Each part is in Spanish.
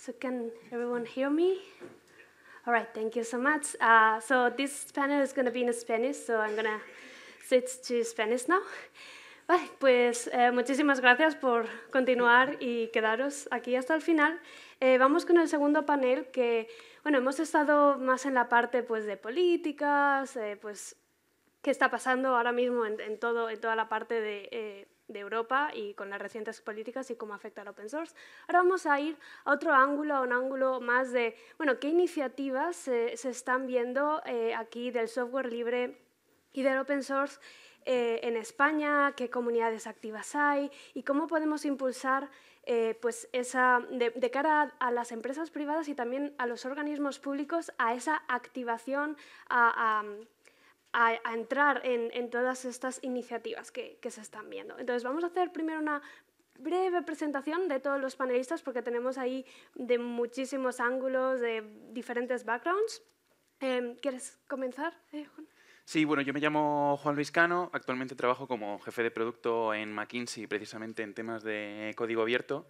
So can everyone hear me? All right, thank you so much. Uh, so this panel is going to be in Spanish, so I'm going to switch to Spanish now. pues eh, muchísimas gracias por continuar y quedaros aquí hasta el final. Eh, vamos con el segundo panel que, bueno, hemos estado más en la parte pues, de políticas, eh, pues qué está pasando ahora mismo en, todo, en toda la parte de de Europa y con las recientes políticas y cómo afecta al open source. Ahora vamos a ir a otro ángulo, a un ángulo más de, bueno, qué iniciativas se están viendo eh, aquí del software libre y del open source eh, en España, qué comunidades activas hay y cómo podemos impulsar eh, pues esa, de, cara a, las empresas privadas y también a los organismos públicos a esa activación, a a, entrar en, todas estas iniciativas que, se están viendo. Entonces, vamos a hacer primero una breve presentación de todos los panelistas porque tenemos ahí de muchísimos ángulos, de diferentes backgrounds. Em, ¿Quieres comenzar, eh, Sí, bueno, yo me llamo Juan Luis actualmente trabajo como jefe de producto en McKinsey, precisamente en temas de código abierto.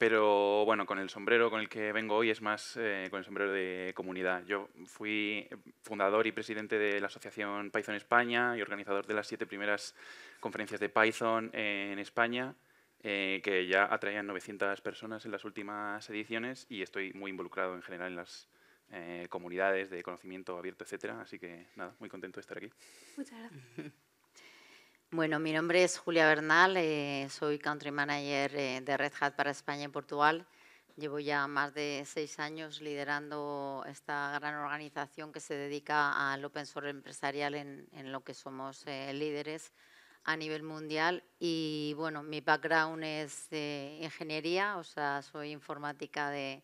Pero bueno, con el sombrero con el que vengo hoy es más eh, con el sombrero de comunidad. Yo fui fundador y presidente de la Asociación Python España y organizador de las siete primeras conferencias de Python en España, eh, que ya atraían 900 personas en las últimas ediciones y estoy muy involucrado en general en las eh, comunidades de conocimiento abierto, etcétera. Así que nada, muy contento de estar aquí. Muchas gracias. Bueno, mi nombre es Julia Bernal, eh, soy Country Manager eh, de Red Hat para España y Portugal. Llevo ya más de seis años liderando esta gran organización que se dedica al open source empresarial en, en lo que somos eh, líderes a nivel mundial. Y bueno, mi background es de ingeniería, o sea, soy informática de,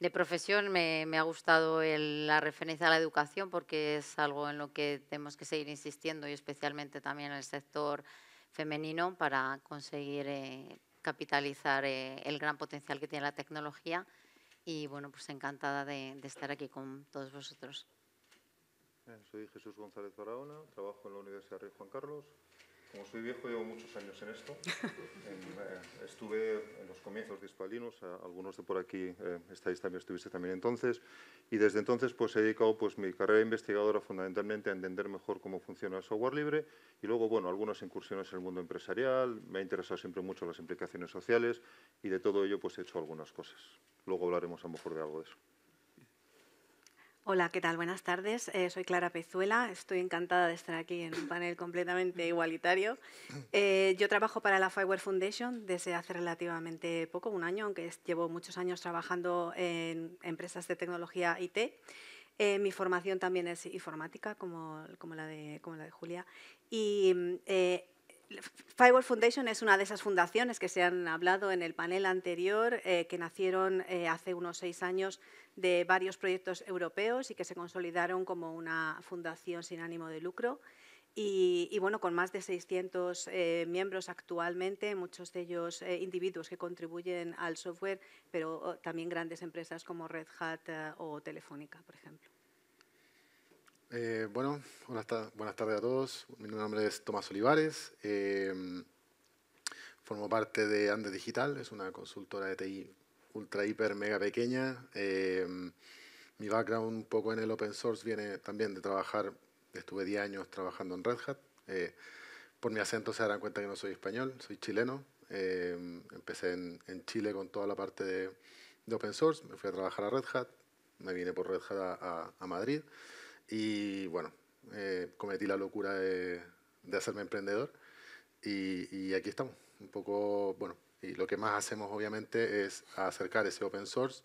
de profesión me, ha gustado la referencia a la educación porque es algo en lo que tenemos que seguir insistiendo y especialmente también en el sector femenino para conseguir eh, capitalizar eh, el gran potencial que tiene la tecnología. Y bueno, pues encantada de, estar aquí con todos vosotros. soy Jesús González Barahona, trabajo en la Universidad Rey Juan Carlos, como soy viejo, llevo muchos años en esto. Eh, estuve en los comienzos de Hispalinos, algunos de por aquí eh, estáis también, estuviste también entonces, y desde entonces pues, he dedicado pues, mi carrera investigadora fundamentalmente a entender mejor cómo funciona el software libre y luego, bueno, algunas incursiones en el mundo empresarial, me ha interesado siempre mucho las implicaciones sociales y de todo ello pues, he hecho algunas cosas. Luego hablaremos a lo mejor de algo de eso. Hola, ¿qué tal? Buenas tardes. Eh, soy Clara Pezuela. Estoy encantada de estar aquí en un panel completamente mm. igualitario. Eh, yo trabajo para la Fireware Foundation desde hace relativamente poco, un año, aunque llevo muchos años trabajando en empresas de tecnología IT. Eh, mi formación también es informática, como, la, de, como la de Julia. Y mm, Firewall Foundation es una de esas fundaciones que se han hablado en el panel anterior, eh, que nacieron eh, hace unos seis años de varios proyectos europeos y que se consolidaron como una fundación sin ánimo de lucro. Y, bueno, con más de 600 eh, miembros actualmente, muchos de ellos individuos que contribuyen al software, pero oh, también grandes empresas como Red Hat o Telefónica, por ejemplo. Eh, bueno, buenas, tardes a todos. Mi nombre es Tomás Olivares. Eh, formo parte de Andes Digital, es una consultora de TI ultra, hiper, mega pequeña. Eh, mi background un poco en el open source viene también de trabajar, estuve 10 años trabajando en Red Hat. por mi acento se darán cuenta que no soy español, soy chileno. empecé en, Chile con toda la parte de, open source, me fui a trabajar a Red Hat, me vine por Red Hat a Madrid. Y bueno, eh, cometí la locura de, de hacerme emprendedor y, y, aquí estamos. Un poco, bueno, y lo que más hacemos obviamente es acercar ese open source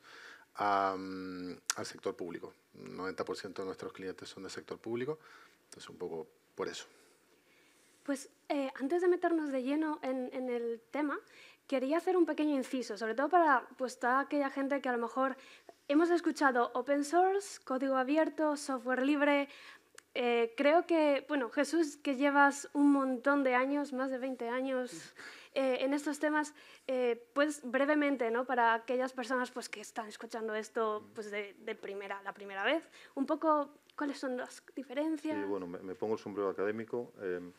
mm, al sector público. 90% de nuestros clientes son del sector público, entonces un poco por eso. Pues eh, antes de meternos de lleno en, en, el tema, quería hacer un pequeño inciso, sobre todo para pues, toda aquella gente que a lo mejor Hemos escuchado open source, código abierto, software libre. Eh, creo que, bueno, Jesús, que llevas un montón de años, más de 20 años eh, en estos temas, eh, pues brevemente, ¿no? Para aquellas personas pues, que están escuchando esto mm. pues, de, de primera, la primera vez, un poco ¿Cuáles son las diferencias? Sí, bueno, me, pongo el sombrero académico. Em,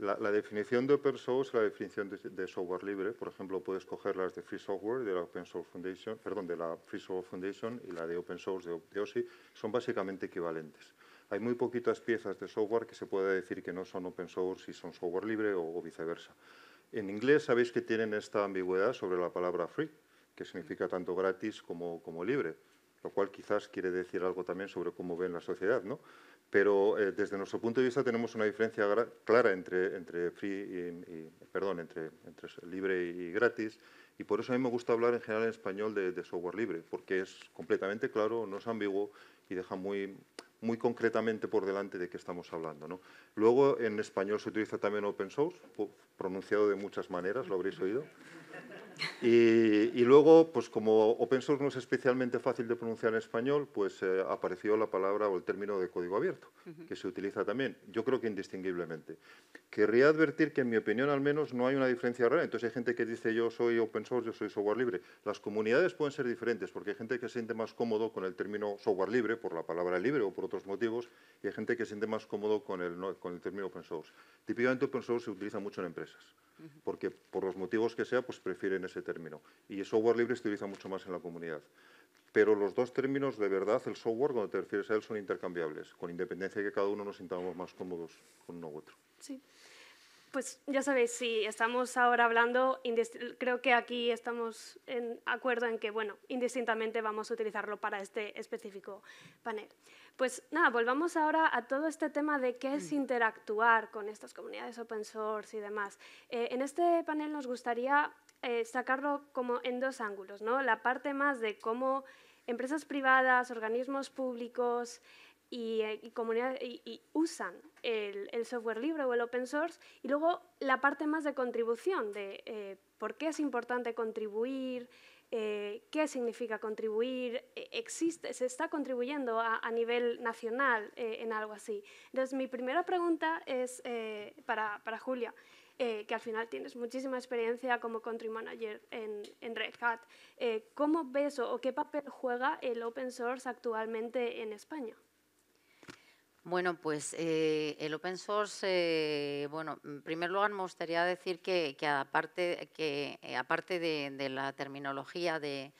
la, definición de open source la definición de, software libre. Por ejemplo, puedes coger las de Free Software, de la Open Source Foundation, perdón, de la Free Software Foundation y la de Open Source de, OSI. Son básicamente equivalentes. Hay muy poquitas piezas de software que se pueda decir que no son open source y son software libre o, o viceversa. En inglés sabéis que tienen esta ambigüedad sobre la palabra free, que significa tanto gratis como, como libre lo cual quizás quiere decir algo también sobre cómo ven la sociedad, ¿no? Pero eh, desde nuestro punto de vista tenemos una diferencia clara entre, entre, free y, perdón, entre, entre libre y gratis, y por eso a mí me gusta hablar en general en español de, de software libre, porque es completamente claro, no es ambiguo y deja muy, muy concretamente por delante de qué estamos hablando. ¿no? Luego, en español se utiliza también open source, pronunciado de muchas maneras, lo habréis oído. Y, luego, pues como open source no es especialmente fácil de pronunciar en español, pues eh, apareció la palabra o el término de código abierto, que se utiliza también, yo creo que indistinguiblemente. Querría advertir que en mi opinión al menos no hay una diferencia real. Entonces hay gente que dice yo soy open source, yo soy software libre. Las comunidades pueden ser diferentes porque hay gente que se siente más cómodo con el término software libre por la palabra libre o por otros motivos y hay gente que se siente más cómodo con el, con el término open source. Típicamente open source se utiliza mucho en empresas porque por los motivos que sea, pues refiere en ese término. Y el software libre se utiliza mucho más en la comunidad. Pero los dos términos, de verdad, el software, cuando te refieres a él, son intercambiables, con independencia de que cada uno nos sintamos más cómodos con uno u otro. Sí. Pues ya sabéis, si estamos ahora hablando, creo que aquí estamos en acuerdo en que, bueno, indistintamente vamos a utilizarlo para este específico panel. Pues nada, volvamos ahora a todo este tema de qué es mm. interactuar con estas comunidades open source y demás. Eh, en este panel nos gustaría eh, sacarlo como en dos ángulos, ¿no? La parte más de cómo empresas privadas, organismos públicos y, eh, comunidades usan el, software libre o el open source, y luego la parte más de contribución, de eh, por qué es importante contribuir, qué significa contribuir, e, existe, se está contribuyendo a, nivel nacional en algo así. Entonces, mi primera pregunta es para Julia. Eh, que al final tienes muchísima experiencia como country manager en, Red Hat. Eh, ¿Cómo ves o, qué papel juega el open source actualmente en España? Bueno, pues eh, el open source, bueno, en primer lugar me gustaría decir que, aparte, de, la terminología de,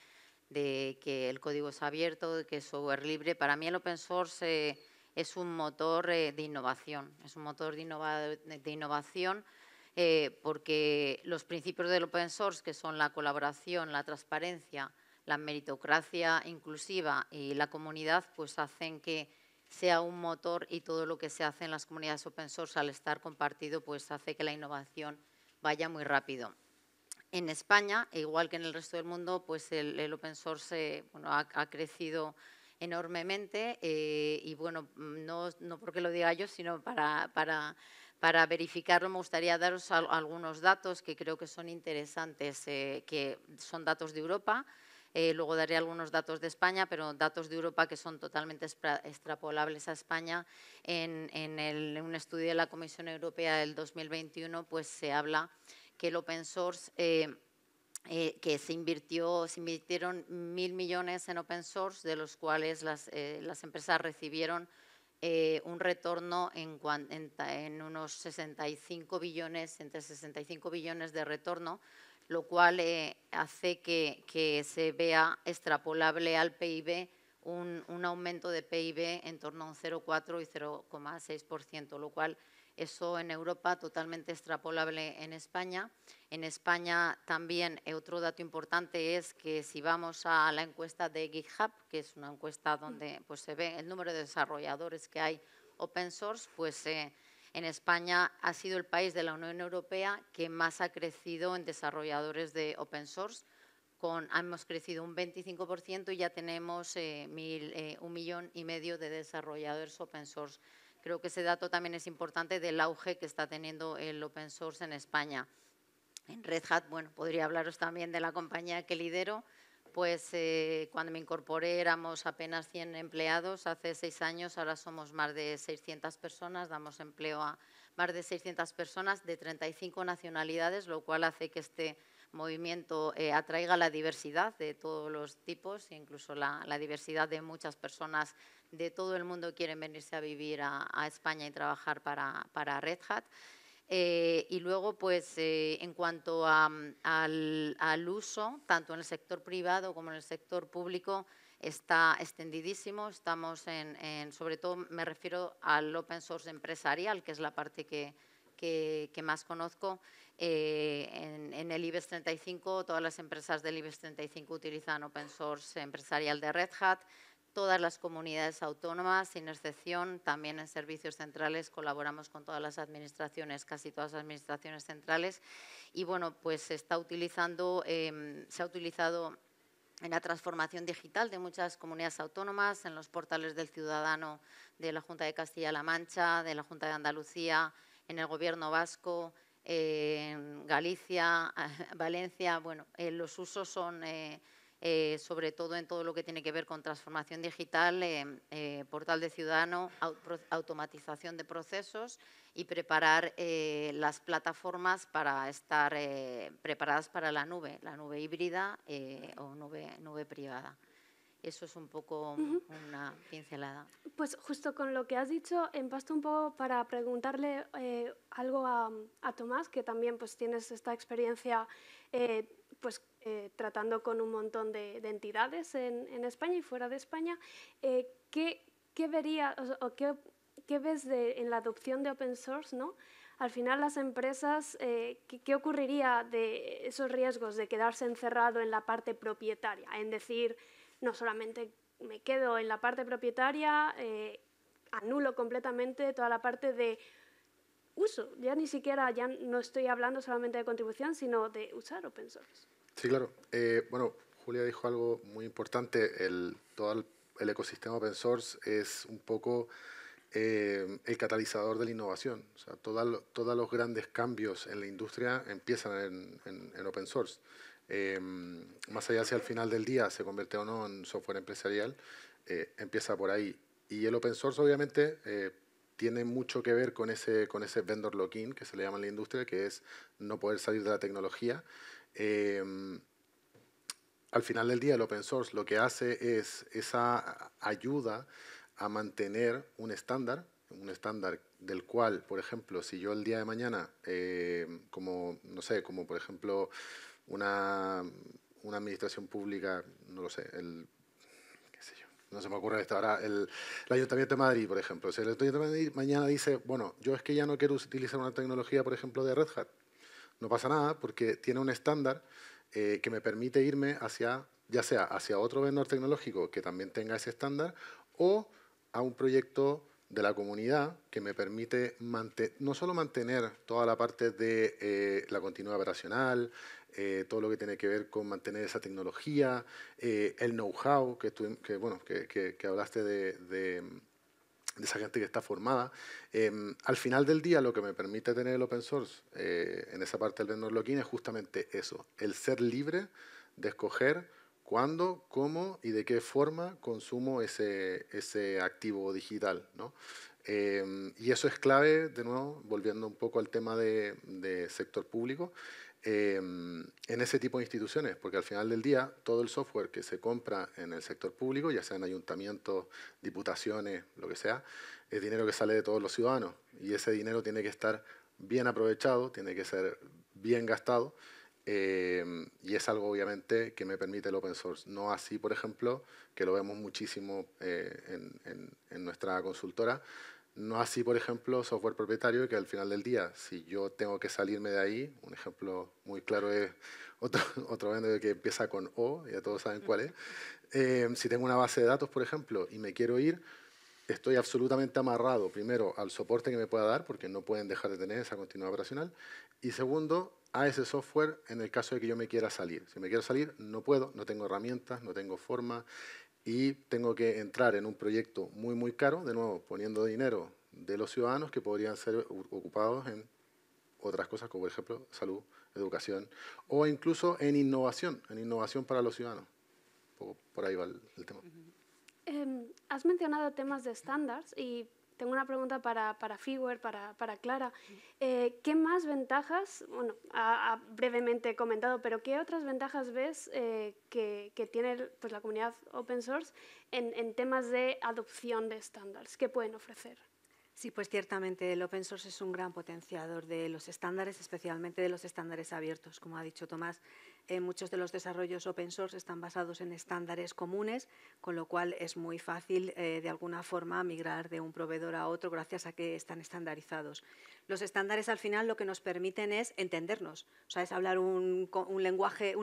que el código es abierto, de que es software libre, para mí el open source es un motor de innovación, es un motor de innovación eh, porque los principios del open source, que son la colaboración, la transparencia, la meritocracia inclusiva y la comunidad, pues hacen que sea un motor y todo lo que se hace en las comunidades open source al estar compartido, pues hace que la innovación vaya muy rápido. En España, igual que en el resto del mundo, pues el, open source ha, crecido enormemente eh, y bueno, no, porque lo diga yo, sino para para verificarlo me gustaría daros algunos datos que creo que son interesantes, eh, que son datos de Europa. Eh, luego daré algunos datos de España, pero datos de Europa que son totalmente extrapolables a España. En, un estudio de la Comisión Europea del 2021 pues, se habla que el open source... Eh, que se, invirtió, se invirtieron mil millones en open source, de los cuales las, las empresas recibieron eh, un retorno en, unos 65 billones, entre 65 billones de retorno, lo cual eh, hace que, se vea extrapolable al PIB un, un, aumento de PIB en torno a un 0,4 y 0,6%, lo cual eso en Europa totalmente extrapolable en España. En España también eh, otro dato importante es que si vamos a la encuesta de GitHub, que es una encuesta mm. donde pues, se ve el número de desarrolladores que hay open source, pues eh, en España ha sido el país de la Unión Europea que más ha crecido en desarrolladores de open source. hemos crecido un 25% y ya tenemos eh, un millón y medio de desarrolladores open source Creo que ese dato también es importante del auge que está teniendo el open source en España. En Red Hat, bueno, podría hablaros también de la compañía que lidero, pues eh, cuando me incorporé éramos apenas 100 empleados, hace seis años ahora somos más de 600 personas, damos empleo a más de 600 personas de 35 nacionalidades, lo cual hace que este movimiento eh, atraiga la diversidad de todos los tipos, incluso la, la diversidad de muchas personas de todo el mundo quieren venirse a vivir a, España y trabajar para, Red Hat. Eh, y luego, pues, eh, en cuanto al, uso, tanto en el sector privado como en el sector público, está extendidísimo. Estamos en, sobre todo me refiero al open source empresarial, que es la parte que, más conozco. Eh, en, en, el IBEX 35, todas las empresas del IBEX 35 utilizan open source empresarial de Red Hat todas las comunidades autónomas, sin excepción, también en servicios centrales colaboramos con todas las administraciones, casi todas las administraciones centrales, y bueno, pues se está utilizando, em, se ha utilizado en la transformación digital de muchas comunidades autónomas, en los portales del ciudadano de la Junta de Castilla-La Mancha, de la Junta de Andalucía, en el Gobierno vasco, en Galicia, Valencia, bueno, eh, los usos son eh, eh, sobre todo en todo lo que tiene que ver con transformación digital, em, eh, portal de ciudadano, automatización de procesos y preparar eh, las plataformas para estar preparadas para la nube, la nube híbrida o nube, nube privada. Eso es un poco mm, una pincelada. Pues justo con lo que has dicho, empasto un poco para preguntarle algo a, a, Tomás, que también pues, tienes esta experiencia pues, eh, tratando con un montón de, entidades en, España y fuera de España. Eh, ¿qué, vería o, qué, ves en la adopción de open source? ¿no? Al final, las empresas, eh, ¿qué, ¿qué, ocurriría de esos riesgos de quedarse encerrado en la parte propietaria? En decir, no solamente me quedo en la parte propietaria, anulo completamente toda la parte de uso. Ya ni siquiera, ya no estoy hablando solamente de contribución, sino de usar open source. Sí, claro. Eh, bueno, Julia dijo algo muy importante. El, todo el, ecosistema open source es un poco eh, el catalizador de la innovación. O sea, todos los grandes cambios en la industria empiezan en, open source. Eh, más allá si al final del día se convierte o no en software empresarial, empieza por ahí. Y el open source obviamente tiene mucho que ver con ese, con ese vendor lock-in que se le llama en la industria, que es no poder salir de la tecnología. Em, al final del día el open source lo que hace es esa ayuda a mantener un estándar, un estándar del cual, por ejemplo, si yo el día de mañana, em, como, no sé, como por ejemplo una, una administración pública, no lo sé, no se me ocurre esto ahora, el, el, Ayuntamiento de Madrid, por ejemplo. Si el Ayuntamiento de Madrid mañana dice, bueno, yo es que ya no quiero utilizar una tecnología, por ejemplo, de Red Hat, no pasa nada porque tiene un estándar eh, que me permite irme hacia, ya sea hacia otro vendedor tecnológico que también tenga ese estándar o a un proyecto de la comunidad que me permite no solo mantener toda la parte de eh, la continuidad operacional, eh, todo lo que tiene que ver con mantener esa tecnología, el know-how que, bueno, que, hablaste de, de esa gente que está formada. Em, al final del día, lo que me permite tener el open source eh, en esa parte del vendor login es justamente eso, el ser libre de escoger cuándo, cómo y de qué forma consumo ese, ese activo digital. ¿no? Em, y eso es clave, de nuevo, volviendo un poco al tema de, de sector público, Em, en ese tipo de instituciones, porque al final del día todo el software que se compra en el sector público, ya sea en ayuntamientos, diputaciones, lo que sea, es dinero que sale de todos los ciudadanos y ese dinero tiene que estar bien aprovechado, tiene que ser bien gastado em, y es algo obviamente que me permite el open source. No así, por ejemplo, que lo vemos muchísimo eh, en nuestra consultora, no así, por ejemplo, software propietario, que al final del día, si yo tengo que salirme de ahí, un ejemplo muy claro es otro, vendedor que empieza con O, ya todos saben cuál es. Em, si tengo una base de datos, por ejemplo, y me quiero ir, estoy absolutamente amarrado, primero, al soporte que me pueda dar, porque no pueden dejar de tener esa continuidad operacional, y segundo, a ese software en el caso de que yo me quiera salir. Si me quiero salir, no puedo, no tengo herramientas, no tengo forma, y tengo que entrar en un proyecto muy, muy caro, de nuevo, poniendo dinero de los ciudadanos que podrían ser ocupados en otras cosas, como por ejemplo salud, educación, o incluso en innovación, en innovación para los ciudadanos. Por, ahí va el, tema. Em, has mencionado temas de estándares y tengo una pregunta para, para Figuer, para, Clara. Eh, ¿Qué más ventajas, bueno, ha, brevemente comentado, pero qué otras ventajas ves eh, que, tiene pues, la comunidad open source en, en temas de adopción de estándares? ¿Qué pueden ofrecer? Sí, pues ciertamente el open source es un gran potenciador de los estándares, especialmente de los estándares abiertos, como ha dicho Tomás. Eh, muchos de los desarrollos open source están basados en estándares comunes, con lo cual es muy fácil eh, de alguna forma migrar de un proveedor a otro gracias a que están estandarizados los estándares al final lo que nos permiten es entendernos, o sea, es hablar un, lenguaje,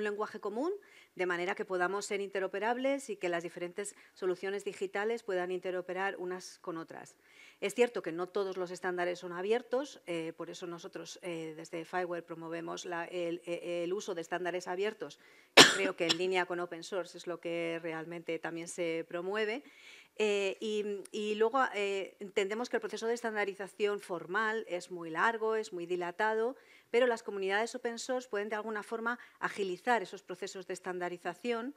común de manera que podamos ser interoperables y que las diferentes soluciones digitales puedan interoperar unas con otras. Es cierto que no todos los estándares son abiertos, eh, por eso nosotros eh, desde Fireware promovemos el, e, el, uso de estándares abiertos, creo que en línea con open source es lo que realmente también se promueve, eh, mm, y, luego eh, entendemos que el proceso de estandarización formal es muy largo, es muy dilatado, pero las comunidades open source pueden de alguna forma agilizar esos procesos de estandarización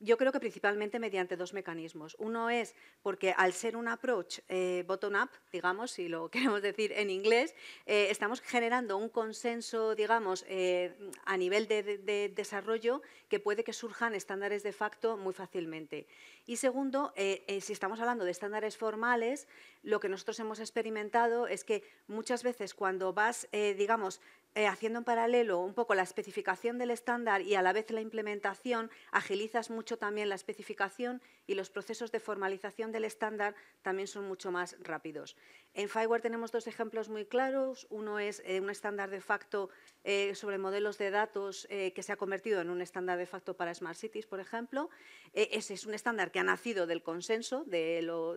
yo creo que principalmente mediante dos mecanismos. Uno es porque al ser un approach eh, bottom-up, digamos, si lo queremos decir en inglés, eh, estamos generando un consenso, digamos, eh, a nivel de, desarrollo que puede que surjan estándares de facto muy fácilmente. Y segundo, eh, si estamos hablando de estándares formales, lo que nosotros hemos experimentado es que muchas veces cuando vas, digamos, eh, haciendo en paralelo un poco la especificación del estándar y a la vez la implementación, agilizas mucho también la especificación y los procesos de formalización del estándar también son mucho más rápidos. En Fireware tenemos dos ejemplos muy claros. Uno es eh, un estándar de facto eh, sobre modelos de datos eh, que se ha convertido en un estándar de facto para Smart Cities, por ejemplo. E, ese es un estándar que ha nacido del consenso, del, uso,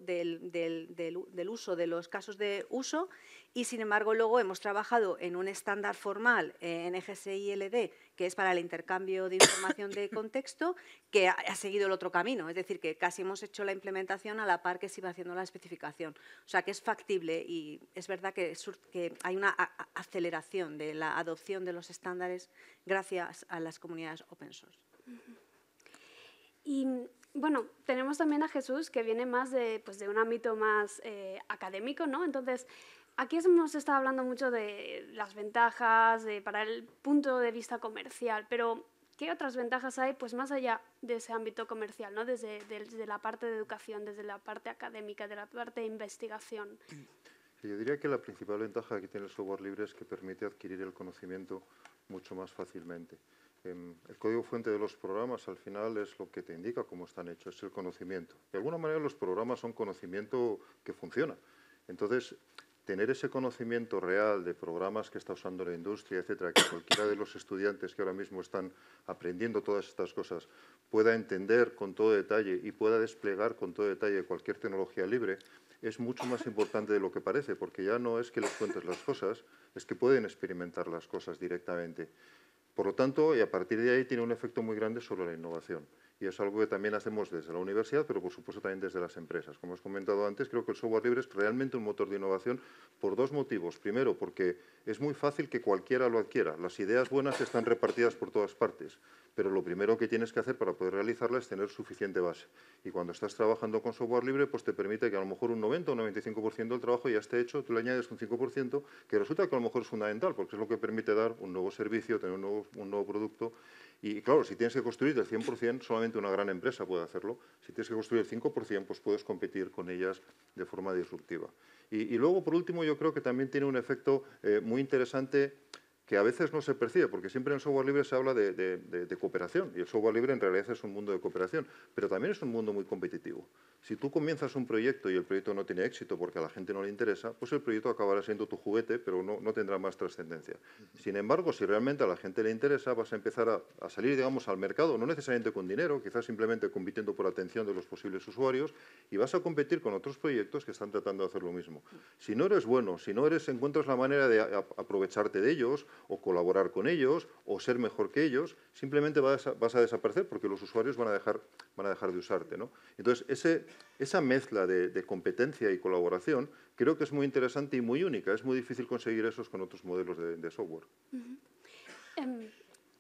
de los casos de uso y sin embargo luego hemos trabajado en un estándar formal en EGSI-LD que es para el intercambio de información de contexto, que ha, seguido el otro camino. Es decir, que casi hemos hecho la implementación a la par que se iba haciendo la especificación. O sea, que es factible y es verdad que, hay una aceleración de la adopción de los estándares gracias a las comunidades open source. Y bueno, tenemos también a Jesús que viene más de, pues, un ámbito más eh, académico, ¿no? Entonces, Aquí hemos estado hablando mucho de las ventajas para el punto de vista comercial, pero ¿qué otras ventajas hay pues más allá de ese ámbito comercial, ¿no? desde, desde la parte de educación, desde la parte académica, de la parte de investigación? Yo diría que la principal ventaja que tiene el software libre es que permite adquirir el conocimiento mucho más fácilmente. Em, el código fuente de los programas al final es lo que te indica cómo están hechos, es el conocimiento. De alguna manera los programas son conocimiento que funciona. Entonces, tener ese conocimiento real de programas que está usando la industria, etcétera, que cualquiera de los estudiantes que ahora mismo están aprendiendo todas estas cosas pueda entender con todo detalle y pueda desplegar con todo detalle cualquier tecnología libre, es mucho más importante de lo que parece, porque ya no es que les cuentes las cosas, es que pueden experimentar las cosas directamente. Por lo tanto, y a partir de ahí tiene un efecto muy grande sobre la innovación y es algo que también hacemos desde la universidad, pero por supuesto también desde las empresas. Como os comentado antes, creo que el software libre es realmente un motor de innovación por dos motivos. Primero, porque es muy fácil que cualquiera lo adquiera. Las ideas buenas están repartidas por todas partes, pero lo primero que tienes que hacer para poder realizarla es tener suficiente base. Y cuando estás trabajando con software libre, pues te permite que a lo mejor un 90 o un 95% del trabajo ya esté hecho, tú le añades un 5%, que resulta que a lo mejor es fundamental, porque es lo que permite dar un nuevo servicio, tener un nuevo, un nuevo producto y claro, si tienes que construir el 100%, solamente una gran empresa puede hacerlo. Si tienes que construir el 5%, pues puedes competir con ellas de forma disruptiva. Y, luego, por último, yo creo que también tiene un efecto eh, muy interesante que a veces no se percibe, porque siempre en software libre se habla de, cooperación, y el software libre en realidad es un mundo de cooperación, pero también es un mundo muy competitivo. Si tú comienzas un proyecto y el proyecto no tiene éxito porque a la gente no le interesa, pues el proyecto acabará siendo tu juguete, pero no, tendrá más trascendencia. Sin embargo, si realmente a la gente le interesa, vas a empezar a, salir, digamos, al mercado, no necesariamente con dinero, quizás simplemente compitiendo por la atención de los posibles usuarios, y vas a competir con otros proyectos que están tratando de hacer lo mismo. Si no eres bueno, si no eres, encuentras la manera de aprovecharte de ellos, o colaborar con ellos, o ser mejor que ellos, simplemente vas a, desaparecer porque los usuarios van a dejar, van a dejar de usarte. ¿no? Entonces, ese, esa mezcla de, competencia y colaboración creo que es muy interesante y muy única. Es muy difícil conseguir esos con otros modelos de, software. Em,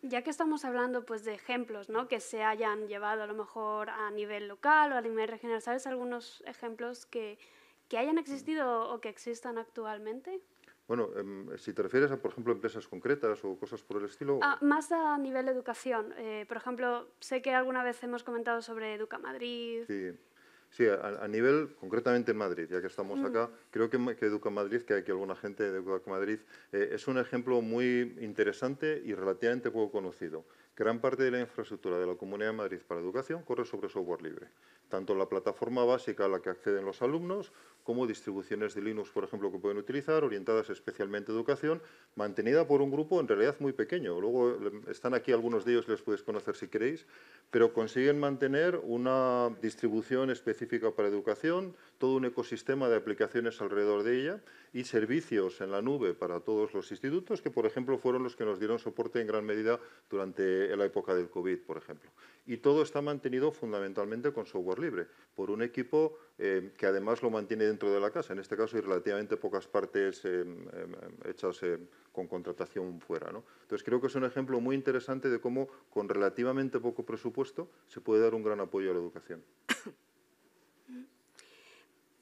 ya que estamos hablando pues, de ejemplos ¿no? que se hayan llevado a lo mejor a nivel local o a nivel regional, ¿sabes algunos ejemplos que hayan existido o que existan actualmente? Bueno, em, si te refieres a, por ejemplo, empresas concretas o cosas por el estilo. Ah, más a nivel de educación. Eh, por ejemplo, sé que alguna vez hemos comentado sobre Educa Madrid. Sí, sí a, nivel, concretamente en Madrid, ya que estamos acá, creo que, Educa Madrid, que hay aquí alguna gente de Educa Madrid, eh, es un ejemplo muy interesante y relativamente poco conocido. Gran parte de la infraestructura de la Comunidad de Madrid para educación corre sobre software libre tanto la plataforma básica a la que acceden los alumnos como distribuciones de Linux, por ejemplo, que pueden utilizar, orientadas especialmente a educación, mantenida por un grupo en realidad muy pequeño. Luego están aquí algunos de ellos, les podéis conocer si queréis, pero consiguen mantener una distribución específica para educación, todo un ecosistema de aplicaciones alrededor de ella y servicios en la nube para todos los institutos, que por ejemplo fueron los que nos dieron soporte en gran medida durante la época del COVID, por ejemplo. Y todo está mantenido fundamentalmente con software libre, por un equipo eh, que además lo mantiene dentro de la casa. En este caso hay relativamente pocas partes eh, em, em, hechas eh, con contratación fuera. Entonces creo que es un ejemplo muy interesante de cómo con relativamente poco presupuesto se puede dar un gran apoyo a la educación.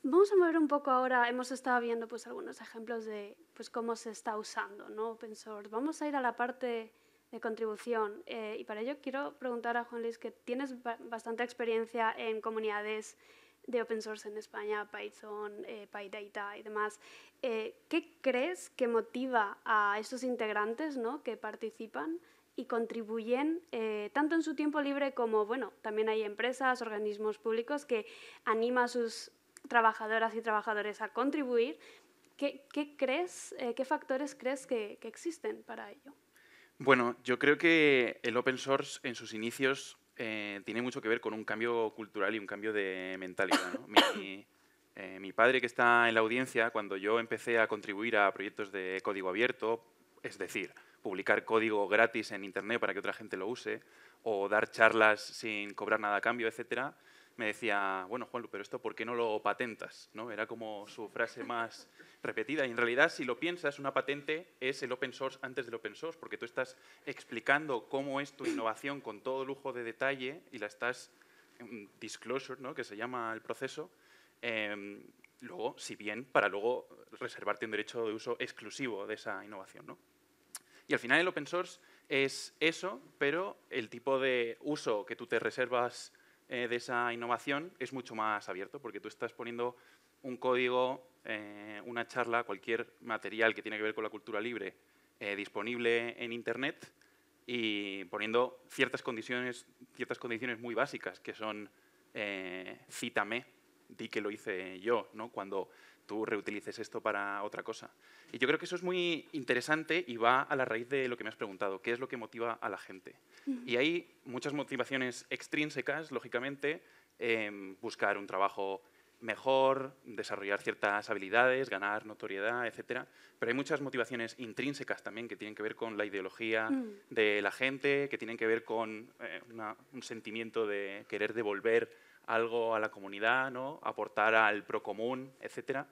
Vamos a mover un poco ahora, hemos estado viendo pues algunos ejemplos de pues cómo se está usando, ¿no? Open Vamos a ir a la parte de contribución. Eh, y para ello quiero preguntar a Juan Luis, que tienes bastante experiencia en comunidades de open source en España, Python, eh, PyData y demás. Eh, ¿Qué crees que motiva a estos integrantes ¿no? que participan y contribuyen tanto en su tiempo libre como, bueno, también hay empresas, organismos públicos que anima a sus trabajadoras y trabajadores a contribuir? ¿Qué, crees, qué factores crees que, que existen para ello? Bueno, yo creo que el open source en sus inicios eh, tiene mucho que ver con un cambio cultural y un cambio de mentalidad. Eh, mi, padre, que está en la audiencia, cuando yo empecé a contribuir a proyectos de código abierto, es decir, publicar código gratis en Internet para que otra gente lo use, o dar charlas sin cobrar nada a cambio, etcétera, me decía, bueno, Juanlu, pero esto, ¿por qué no lo patentas? ¿No? Era como su frase más repetida. Y en realidad, si lo piensas, una patente es el open source antes del open source, porque tú estás explicando cómo es tu innovación con todo lujo de detalle y la estás en disclosure, ¿no? que se llama el proceso. Em, luego, si bien, para luego reservarte un derecho de uso exclusivo de esa innovación. ¿no? Y al final el open source es eso, pero el tipo de uso que tú te reservas eh, de esa innovación es mucho más abierto, porque tú estás poniendo un código, eh, una charla, cualquier material que tiene que ver con la cultura libre eh, disponible en Internet y poniendo ciertas condiciones, ciertas condiciones muy básicas, que son eh, cítame, di que lo hice yo, ¿no? cuando tú reutilices esto para otra cosa. Y yo creo que eso es muy interesante y va a la raíz de lo que me has preguntado, qué es lo que motiva a la gente. Y hay muchas motivaciones extrínsecas, lógicamente, buscar un trabajo mejor, desarrollar ciertas habilidades, ganar notoriedad, etc. Pero hay muchas motivaciones intrínsecas también que tienen que ver con la ideología mm. de la gente, que tienen que ver con eh, un sentimiento de querer devolver algo a la comunidad, ¿no? aportar al procomún, etc.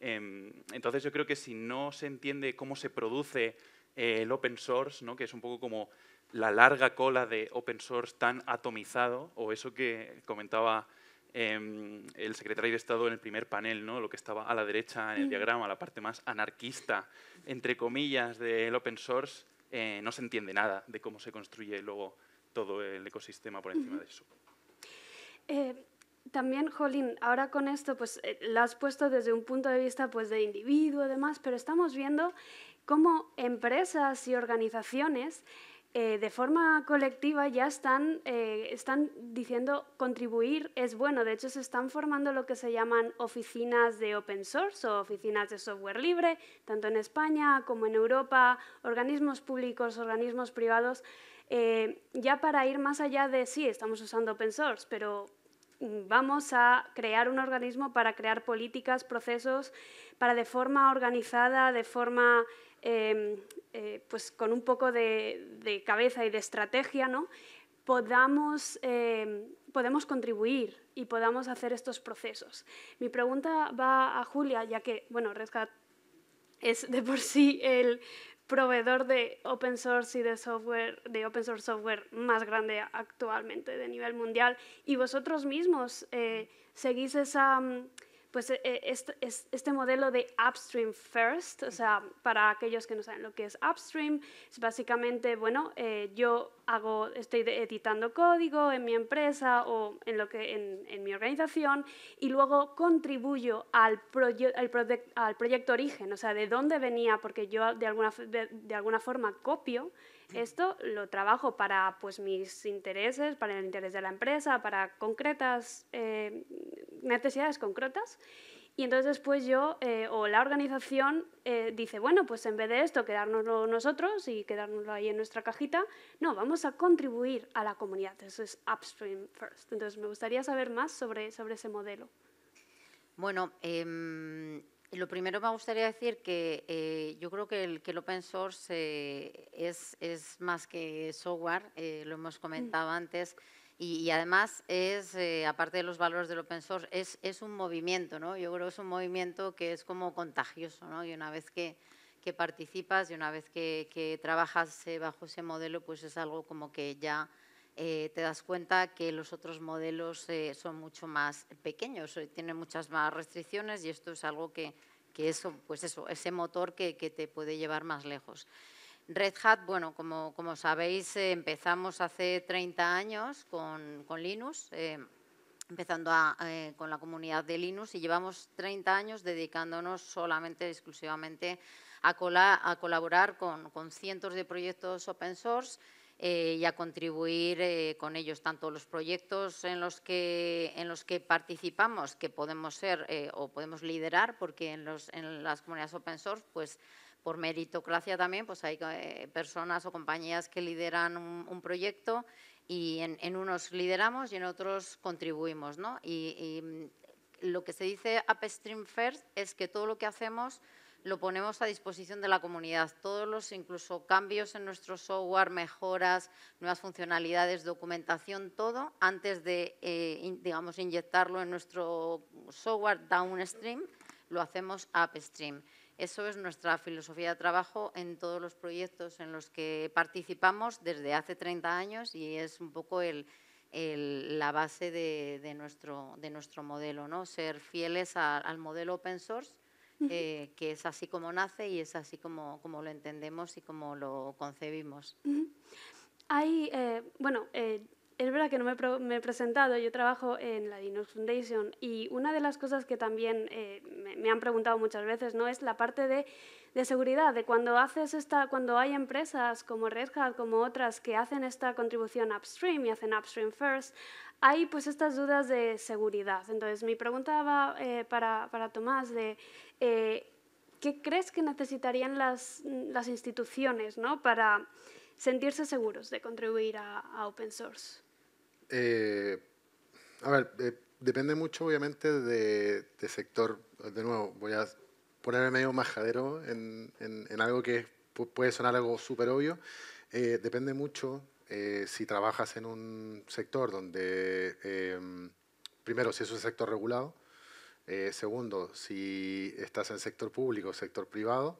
Em, entonces yo creo que si no se entiende cómo se produce eh, el open source, ¿no? que es un poco como la larga cola de open source tan atomizado, o eso que comentaba Em, el secretario de Estado en el primer panel, lo que estaba a la derecha en el diagrama, la parte más anarquista, entre comillas, del open source, eh, no se entiende nada de cómo se construye luego todo el ecosistema por encima de eso. Eh, también, Jolín, ahora con esto, pues eh, lo has puesto desde un punto de vista pues, de individuo y demás, pero estamos viendo cómo empresas y organizaciones eh, de forma colectiva ya están, eh, están diciendo contribuir es bueno. De hecho, se están formando lo que se llaman oficinas de open source o oficinas de software libre, tanto en España como en Europa, organismos públicos, organismos privados, eh, ya para ir más allá de sí, estamos usando open source, pero vamos a crear un organismo para crear políticas, procesos, para de forma organizada, de forma Em, eh, pues con un poco de, cabeza y de estrategia, ¿no? podamos, em, podemos contribuir y podamos hacer estos procesos. Mi pregunta va a Julia, ya que, bueno, Rescat es de por sí el proveedor de open source y de software, de open source software más grande actualmente de nivel mundial, y vosotros mismos eh, seguís esa pues e, e, este modelo de upstream first, o sea, para aquellos que no saben lo que es upstream, es básicamente, bueno, eh, yo hago, estoy editando código en mi empresa o en, lo que, en, mi organización y luego contribuyo al, al, proyecto origen, o sea, de dónde venía, porque yo de alguna, de alguna forma copio esto lo trabajo para pues, mis intereses, para el interés de la empresa, para concretas eh, necesidades concretas. Y entonces después yo eh, o la organización eh, dice, bueno, pues en vez de esto quedárnoslo nosotros y quedárnoslo ahí en nuestra cajita, no, vamos a contribuir a la comunidad. Eso es upstream first. Entonces me gustaría saber más sobre, sobre ese modelo. Bueno, em, lo primero me gustaría decir que eh, yo creo que el, que open source eh, es, más que software, eh, lo hemos comentado mm. antes, y, además es, aparte de los valores del open source, es, es, un movimiento, ¿no? Yo creo que es un movimiento que es como contagioso, ¿no? Y una vez que, participas y una vez que, que trabajas bajo ese modelo, pues es algo como que ya eh, te das cuenta que los otros modelos eh, son mucho más pequeños, eh, tienen muchas más restricciones y esto es algo que, que pues ese motor que, te puede llevar más lejos. Red Hat, bueno, como, sabéis, empezamos hace 30 años con, Linux, empezando con la comunidad de Linux y llevamos 30 años dedicándonos solamente, exclusivamente a, colaborar con cientos de proyectos open source eh, y a contribuir eh, con ellos tanto los proyectos en los que, participamos, que podemos ser eh, o podemos liderar, porque en, las comunidades open source, pues por meritocracia también, pues hay personas o compañías que lideran un, proyecto y en, unos lideramos y en otros contribuimos. ¿no? y mm, lo que se dice Upstream First es que todo lo que hacemos lo ponemos a disposición de la comunidad. Todos los incluso cambios en nuestro software, mejoras, nuevas funcionalidades, documentación, todo, antes de, eh, digamos, inyectarlo en nuestro software downstream, lo hacemos upstream. Eso es nuestra filosofía de trabajo en todos los proyectos en los que participamos desde hace 30 años y es un poco la base de, nuestro, de nuestro modelo, ¿no? ser fieles al modelo open source eh, que es así como nace y es así como, como lo entendemos y como lo concebimos. Hay, eh, bueno, eh, es verdad que no me, he presentado, yo trabajo en la Linux Foundation y una de las cosas que también me, han preguntado muchas veces ¿no? es la parte de, de, seguridad, de cuando, haces esta, cuando hay empresas como Red Hat, como otras que hacen esta contribución upstream y hacen upstream first, hay pues estas dudas de seguridad. Entonces, mi pregunta va eh, para, Tomás de... Eh, ¿Qué crees que necesitarían mm, las, instituciones ¿no? para sentirse seguros de contribuir a, open source? Eh, a ver, depende mucho obviamente de, sector. De nuevo, voy a ponerme medio majadero en, algo que puede sonar algo súper obvio. depende mucho eh, si trabajas en un sector donde, em, primero, si es un sector regulado, eh, segundo, si estás en sector público, o sector privado,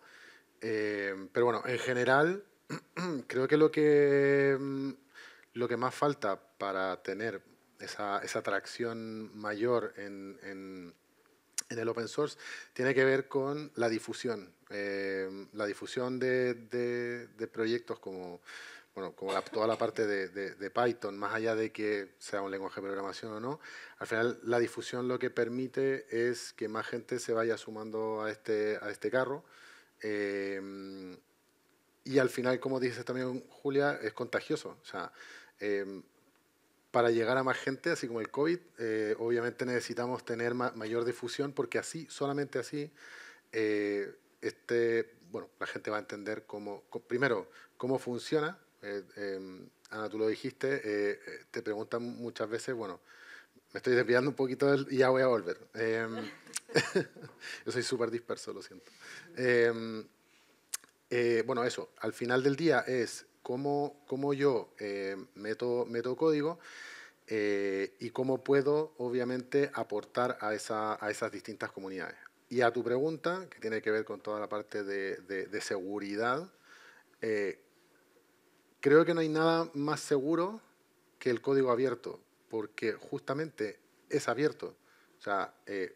em, pero bueno, en general, creo que lo que, mm, lo que más falta para tener esa, atracción mayor en, el open source tiene que ver con la difusión, em, la difusión de, de proyectos como bueno, como toda la parte de, Python, más allá de que sea un lenguaje de programación o no, al final la difusión lo que permite es que más gente se vaya sumando a este, a este carro. Em, y al final, como dices también, Julia, es contagioso. O sea, em, para llegar a más gente, así como el COVID, eh, obviamente necesitamos tener mayor difusión porque así, solamente así, eh, este, bueno, la gente va a entender cómo, primero, cómo funciona eh, em, Ana, tú lo dijiste, eh, te preguntan muchas veces, bueno, me estoy desviando un poquito y ya voy a volver. Em, yo soy súper disperso, lo siento. Em, eh, bueno, eso, al final del día es cómo, yo meto, meto código. y cómo puedo, obviamente, aportar a, esas distintas comunidades. Y a tu pregunta, que tiene que ver con toda la parte de, seguridad, Creo que no hay nada más seguro que el código abierto, porque justamente es abierto. O sea, eh,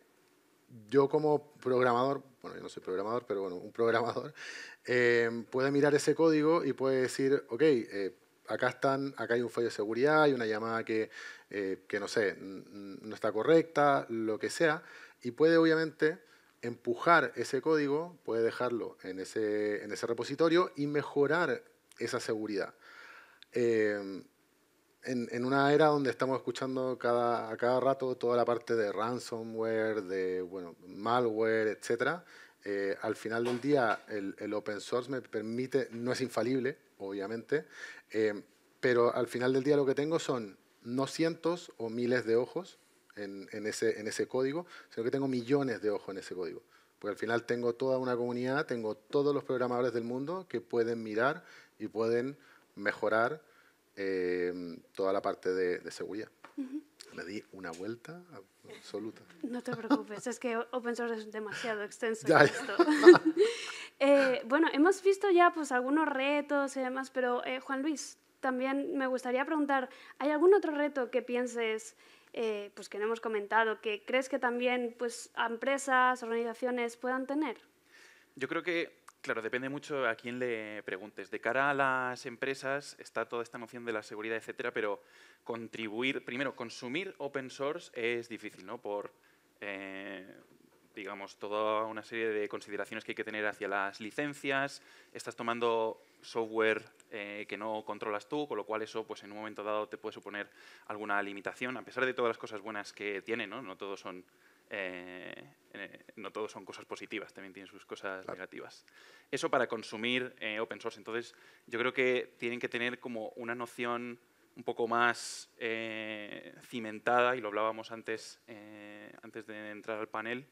yo como programador, bueno, yo no soy programador, pero bueno, un programador, eh, puede mirar ese código y puede decir, ok, eh, acá, están, acá hay un fallo de seguridad, hay una llamada que, no sé, no está correcta, lo que sea, y puede obviamente empujar ese código, puede dejarlo en ese, en ese repositorio y mejorar esa seguridad. Em, en, una era donde estamos escuchando cada, a cada rato toda la parte de ransomware, de bueno, malware, etcétera, eh, al final del día el, el, open source me permite, no es infalible, obviamente, em, pero al final del día lo que tengo son no cientos o miles de ojos en, en, ese, en ese código, sino que tengo millones de ojos en ese código. Porque al final tengo toda una comunidad, tengo todos los programadores del mundo que pueden mirar y pueden mejorar em, toda la parte de, de seguridad. Le di una vuelta absoluta. No te preocupes, es que open source es demasiado extenso. Esto. Eh, bueno, hemos visto ya pues algunos retos y demás, pero eh, Juan Luis, también me gustaría preguntar, ¿hay algún otro reto que pienses, eh, pues que no hemos comentado, que crees que también pues empresas, organizaciones puedan tener? Yo creo que Claro, depende mucho a quién le preguntes. De cara a las empresas está toda esta noción de la seguridad, etcétera, pero contribuir, primero, consumir open source es difícil, ¿no? Por, eh, digamos, toda una serie de consideraciones que hay que tener hacia las licencias. Estás tomando software eh, que no controlas tú, con lo cual eso pues, en un momento dado te puede suponer alguna limitación, a pesar de todas las cosas buenas que tiene, ¿no? No todos son eh, eh, no todo son cosas positivas, también tienen sus cosas negativas. Eso para consumir eh, open source. Entonces, yo creo que tienen que tener como una noción un poco más cimentada, y lo hablábamos antes, antes de entrar al panel,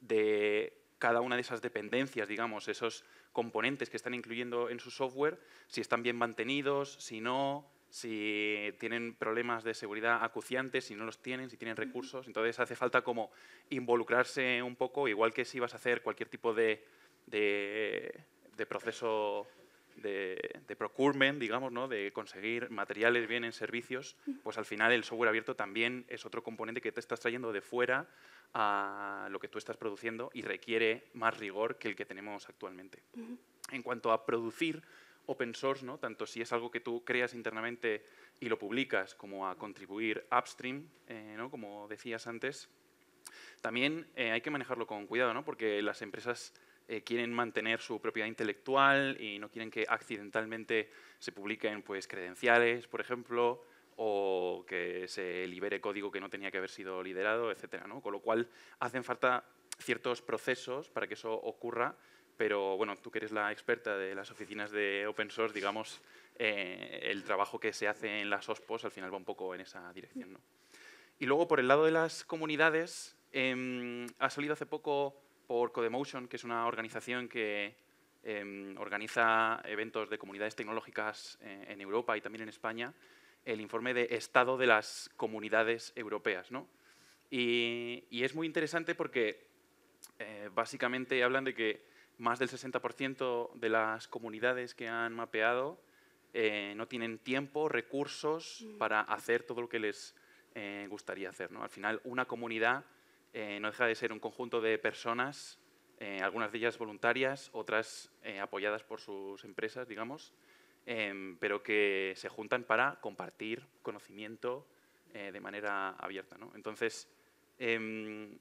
de cada una de esas dependencias, digamos, esos componentes que están incluyendo en su software, si están bien mantenidos, si no, si tienen problemas de seguridad acuciantes, si no los tienen, si tienen recursos. Entonces hace falta como involucrarse un poco, igual que si vas a hacer cualquier tipo de, proceso de, procurement, digamos, de conseguir materiales, bien en servicios, pues al final el software abierto también es otro componente que te estás trayendo de fuera a lo que tú estás produciendo y requiere más rigor que el que tenemos actualmente. En cuanto a producir, open source, ¿no? tanto si es algo que tú creas internamente y lo publicas, como a contribuir upstream, eh, ¿no? como decías antes. También eh, hay que manejarlo con cuidado, porque las empresas eh, quieren mantener su propiedad intelectual y no quieren que accidentalmente se publiquen pues, credenciales, por ejemplo, o que se libere código que no tenía que haber sido liderado, etc. ¿no? Con lo cual hacen falta ciertos procesos para que eso ocurra pero bueno, tú que eres la experta de las oficinas de open source, digamos, eh, el trabajo que se hace en las OSPOS al final va un poco en esa dirección. ¿no? Y luego, por el lado de las comunidades, em, ha salido hace poco por Codemotion, que es una organización que em, organiza eventos de comunidades tecnológicas eh, en Europa y también en España, el informe de estado de las comunidades europeas. ¿no? y, es muy interesante porque eh, básicamente hablan de que más del 60% de las comunidades que han mapeado eh, no tienen tiempo, recursos mm. para hacer todo lo que les eh, gustaría hacer. Al final, una comunidad eh, no deja de ser un conjunto de personas, algunas de ellas voluntarias, otras apoyadas por sus empresas, digamos, em, pero que se juntan para compartir conocimiento de manera abierta. Entonces, em,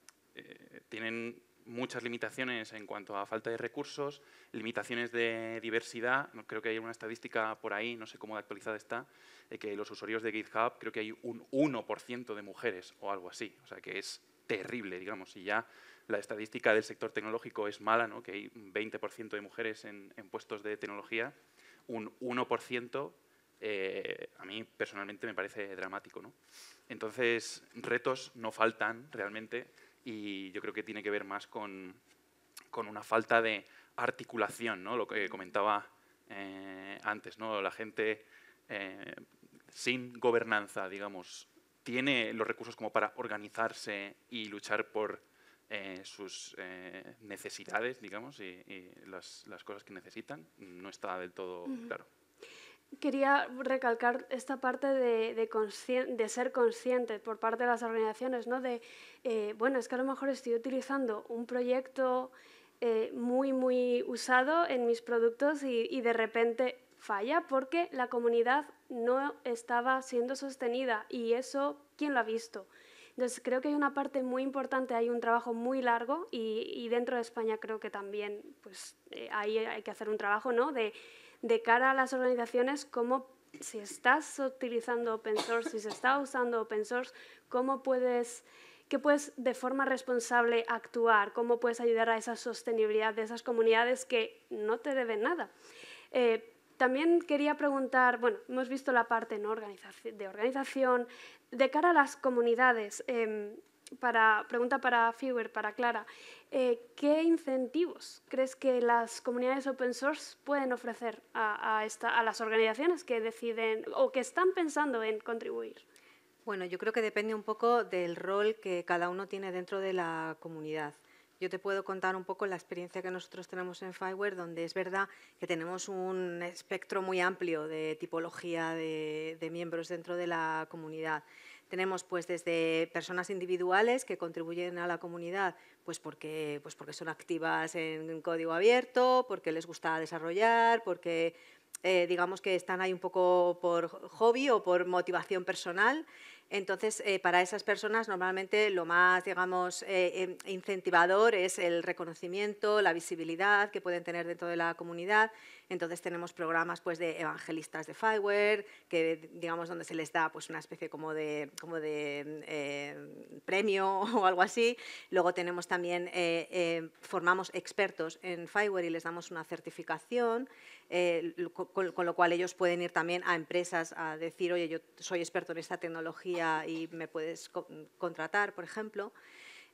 tienen muchas limitaciones en cuanto a falta de recursos, limitaciones de diversidad. Creo que hay una estadística por ahí, no sé cómo de actualizada está, de que los usuarios de GitHub creo que hay un 1% de mujeres o algo así. O sea, que es terrible, digamos. Y ya la estadística del sector tecnológico es mala, ¿no? que hay un 20% de mujeres en, puestos de tecnología, un 1%. Eh, a mí personalmente me parece dramático. Entonces, retos no faltan realmente y yo creo que tiene que ver más con, una falta de articulación, ¿no? lo que comentaba eh, antes, ¿no? la gente eh, sin gobernanza, digamos, tiene los recursos como para organizarse y luchar por eh, sus necesidades, digamos, y, las, las, cosas que necesitan, no está del todo claro quería recalcar esta parte de, de, ser consciente por parte de las organizaciones, ¿no? De, eh, bueno, es que a lo mejor estoy utilizando un proyecto eh, muy, muy usado en mis productos y, de repente falla porque la comunidad no estaba siendo sostenida y eso, ¿quién lo ha visto? Entonces creo que hay una parte muy importante, hay un trabajo muy largo y, dentro de España creo que también pues, eh, ahí hay que hacer un trabajo ¿no? de de cara a las organizaciones cómo si estás utilizando open source, si se está usando open source, cómo puedes, qué puedes de forma responsable actuar, cómo puedes ayudar a esa sostenibilidad de esas comunidades que no te deben nada. Eh, también quería preguntar, bueno, hemos visto la parte de organización, de cara a las comunidades, em, para, pregunta para Fiber, para Clara. Eh, ¿Qué incentivos crees que las comunidades open source pueden ofrecer a, las organizaciones que deciden o que están pensando en contribuir? Bueno, yo creo que depende un poco del rol que cada uno tiene dentro de la comunidad. Yo te puedo contar un poco la experiencia que nosotros tenemos en Fireware, donde es verdad que tenemos un espectro muy amplio de tipología de miembros dentro de la comunidad. Tenemos pues desde personas individuales que contribuyen a la comunidad pues porque, pues, son activas en código abierto, porque les gusta desarrollar, porque eh, digamos que están ahí un poco por hobby o por motivación personal. Entonces, eh, para esas personas normalmente lo más, digamos, eh, eh, incentivador es el reconocimiento, la visibilidad que pueden tener dentro de la comunidad. Entonces tenemos programas pues, de evangelistas de Fireware, que digamos donde se les da pues, una especie como de, como de premio o algo así. Luego tenemos también, formamos expertos en Fireware y les damos una certificación. Eh, con, lo cual ellos pueden ir también a empresas a decir, oye, yo soy experto en esta tecnología y me puedes contratar, por ejemplo.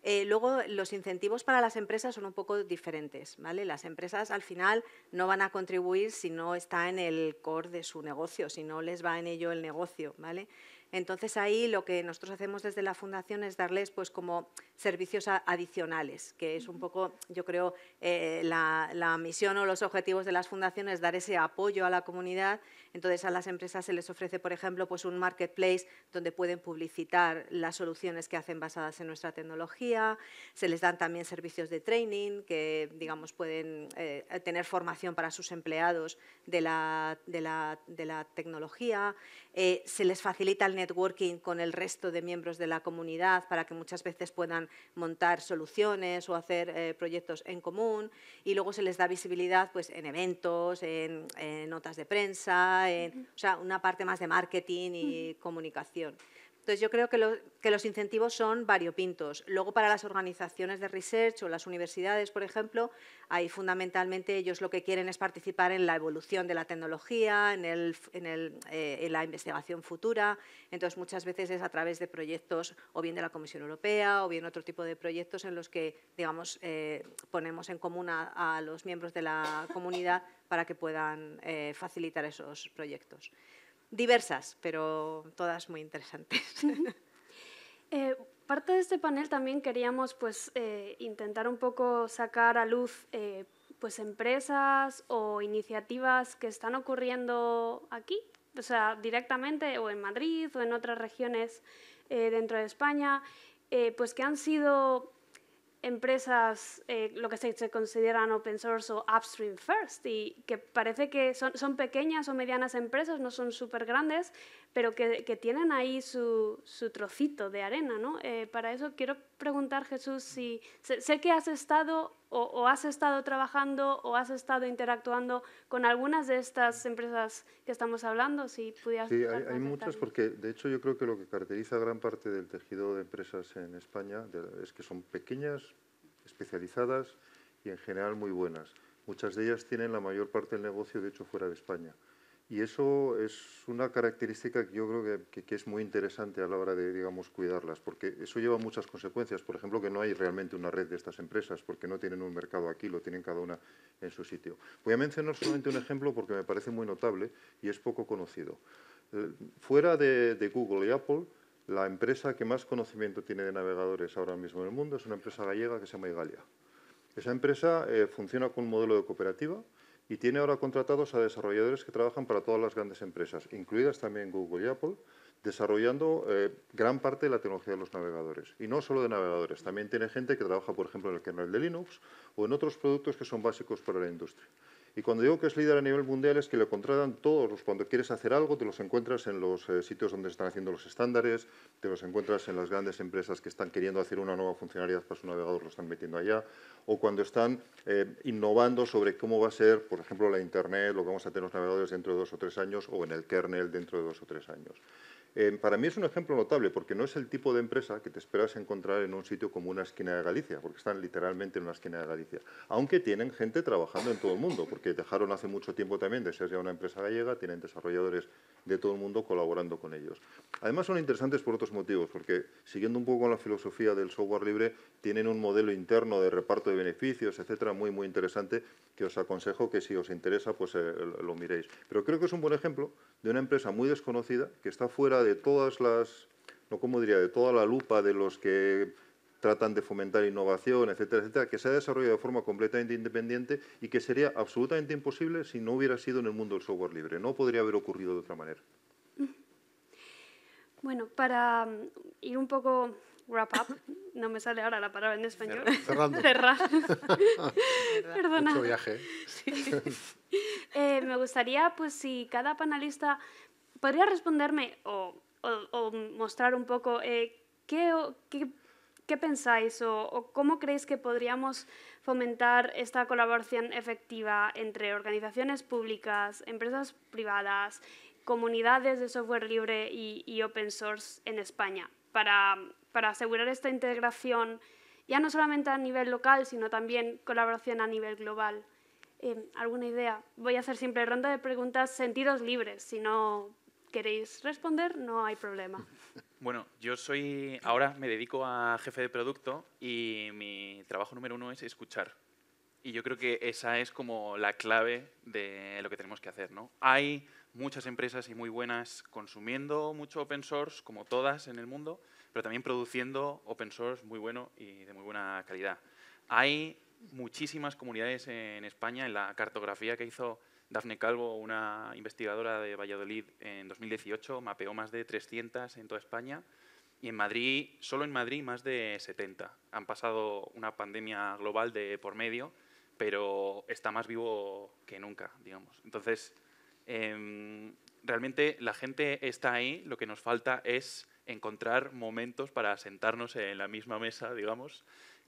Eh, luego, los incentivos para las empresas son un poco diferentes. ¿vale? Las empresas al final no van a contribuir si no está en el core de su negocio, si no les va en ello el negocio. ¿vale? Entonces ahí lo que nosotros hacemos desde la fundación es darles pues, como servicios adicionales, que es un poco, yo creo, eh, la, la, misión o los objetivos de las fundaciones, dar ese apoyo a la comunidad entonces a las empresas se les ofrece, por ejemplo, pues un marketplace donde pueden publicitar las soluciones que hacen basadas en nuestra tecnología, se les dan también servicios de training que, digamos, pueden eh, tener formación para sus empleados de la, tecnología, eh, se les facilita el networking con el resto de miembros de la comunidad para que muchas veces puedan montar soluciones o hacer eh, proyectos en común y luego se les da visibilidad pues, en eventos, en notas de prensa, o sea, una parte más de marketing y comunicación. Entonces, yo creo que, los incentivos son variopintos. Luego, para las organizaciones de research o las universidades, por ejemplo, ahí fundamentalmente ellos lo que quieren es participar en la evolución de la tecnología, en, eh, la investigación futura. Entonces, muchas veces es a través de proyectos o bien de la Comisión Europea o bien otro tipo de proyectos en los que, digamos, eh, ponemos en común a, los miembros de la comunidad para que puedan eh, facilitar esos proyectos diversas, pero todas muy interesantes. Eh, parte de este panel también queríamos pues, eh, intentar un poco sacar a luz eh, pues, empresas o iniciativas que están ocurriendo aquí, o sea, directamente o en Madrid o en otras regiones dentro de España, pues que han sido empresas, eh, lo que se, consideran open source o upstream first, y que parece que son, son pequeñas o medianas empresas, no son súper grandes, pero que, tienen ahí su, trocito de arena, ¿no? Eh, para eso quiero preguntar, Jesús, si sé, que has estado o, has estado trabajando o has estado interactuando con algunas de estas empresas que estamos hablando, si pudieras... Sí, hay, muchas porque, de hecho, yo creo que lo que caracteriza a gran parte del tejido de empresas en España es que son pequeñas, especializadas y en general muy buenas. Muchas de ellas tienen la mayor parte del negocio, de hecho, fuera de España. Y eso es una característica que yo creo que, es muy interesante a la hora de, digamos, cuidarlas, porque eso lleva muchas consecuencias. Por ejemplo, que no hay realmente una red de estas empresas, porque no tienen un mercado aquí, lo tienen cada una en su sitio. Voy a mencionar solamente un ejemplo porque me parece muy notable y es poco conocido. Eh, fuera de, Google y Apple, la empresa que más conocimiento tiene de navegadores ahora mismo en el mundo es una empresa gallega que se llama Igalia. Esa empresa eh, funciona con un modelo de cooperativa, y tiene ahora contratados a desarrolladores que trabajan para todas las grandes empresas, incluidas también Google y Apple, desarrollando eh, gran parte de la tecnología de los navegadores. Y no solo de navegadores, también tiene gente que trabaja, por ejemplo, en el kernel de Linux o en otros productos que son básicos para la industria. Y cuando digo que es líder a nivel mundial es que lo contratan todos. Cuando quieres hacer algo, te los encuentras en los eh, sitios donde están haciendo los estándares, te los encuentras en las grandes empresas que están queriendo hacer una nueva funcionalidad para su navegador, lo están metiendo allá. O cuando están eh, innovando sobre cómo va a ser, por ejemplo, la Internet, lo que vamos a tener los navegadores dentro de dos o tres años, o en el kernel dentro de dos o tres años. Eh, para mí es un ejemplo notable porque no es el tipo de empresa que te esperas encontrar en un sitio como una esquina de Galicia, porque están literalmente en una esquina de Galicia, aunque tienen gente trabajando en todo el mundo, porque dejaron hace mucho tiempo también de ser ya una empresa gallega, tienen desarrolladores de todo el mundo colaborando con ellos. Además son interesantes por otros motivos, porque siguiendo un poco la filosofía del software libre, tienen un modelo interno de reparto de beneficios, etcétera, muy, muy interesante que os aconsejo que si os interesa pues eh, lo miréis. Pero creo que es un buen ejemplo de una empresa muy desconocida que está fuera de todas las, no como diría, de toda la lupa de los que tratan de fomentar innovación, etcétera, etcétera, que se ha desarrollado de forma completamente independiente y que sería absolutamente imposible si no hubiera sido en el mundo del software libre. No podría haber ocurrido de otra manera. Bueno, para mm, ir un poco wrap up. No me sale ahora la palabra en español. Cerrar. Perdona. viaje. Eh, me gustaría, pues, si cada panelista podría responderme o, mostrar un poco eh, qué, pensáis o, cómo creéis que podríamos fomentar esta colaboración efectiva entre organizaciones públicas, empresas privadas comunidades de software libre y, y, open source en España para para asegurar esta integración, ya no solamente a nivel local, sino también colaboración a nivel global. Eh, ¿Alguna idea? Voy a hacer siempre ronda de preguntas, sentidos libres. Si no queréis responder, no hay problema. Bueno, yo soy, ahora me dedico a jefe de producto y mi trabajo número uno es escuchar. Y yo creo que esa es como la clave de lo que tenemos que hacer. ¿no? Hay muchas empresas y muy buenas consumiendo mucho open source, como todas en el mundo, pero también produciendo open source muy bueno y de muy buena calidad. Hay muchísimas comunidades en España, en la cartografía que hizo Dafne Calvo, una investigadora de Valladolid en 2018, mapeó más de 300 en toda España y en Madrid, solo en Madrid, más de 70. Han pasado una pandemia global de por medio, pero está más vivo que nunca, digamos. Entonces, em, realmente la gente está ahí, lo que nos falta es encontrar momentos para sentarnos en la misma mesa, digamos,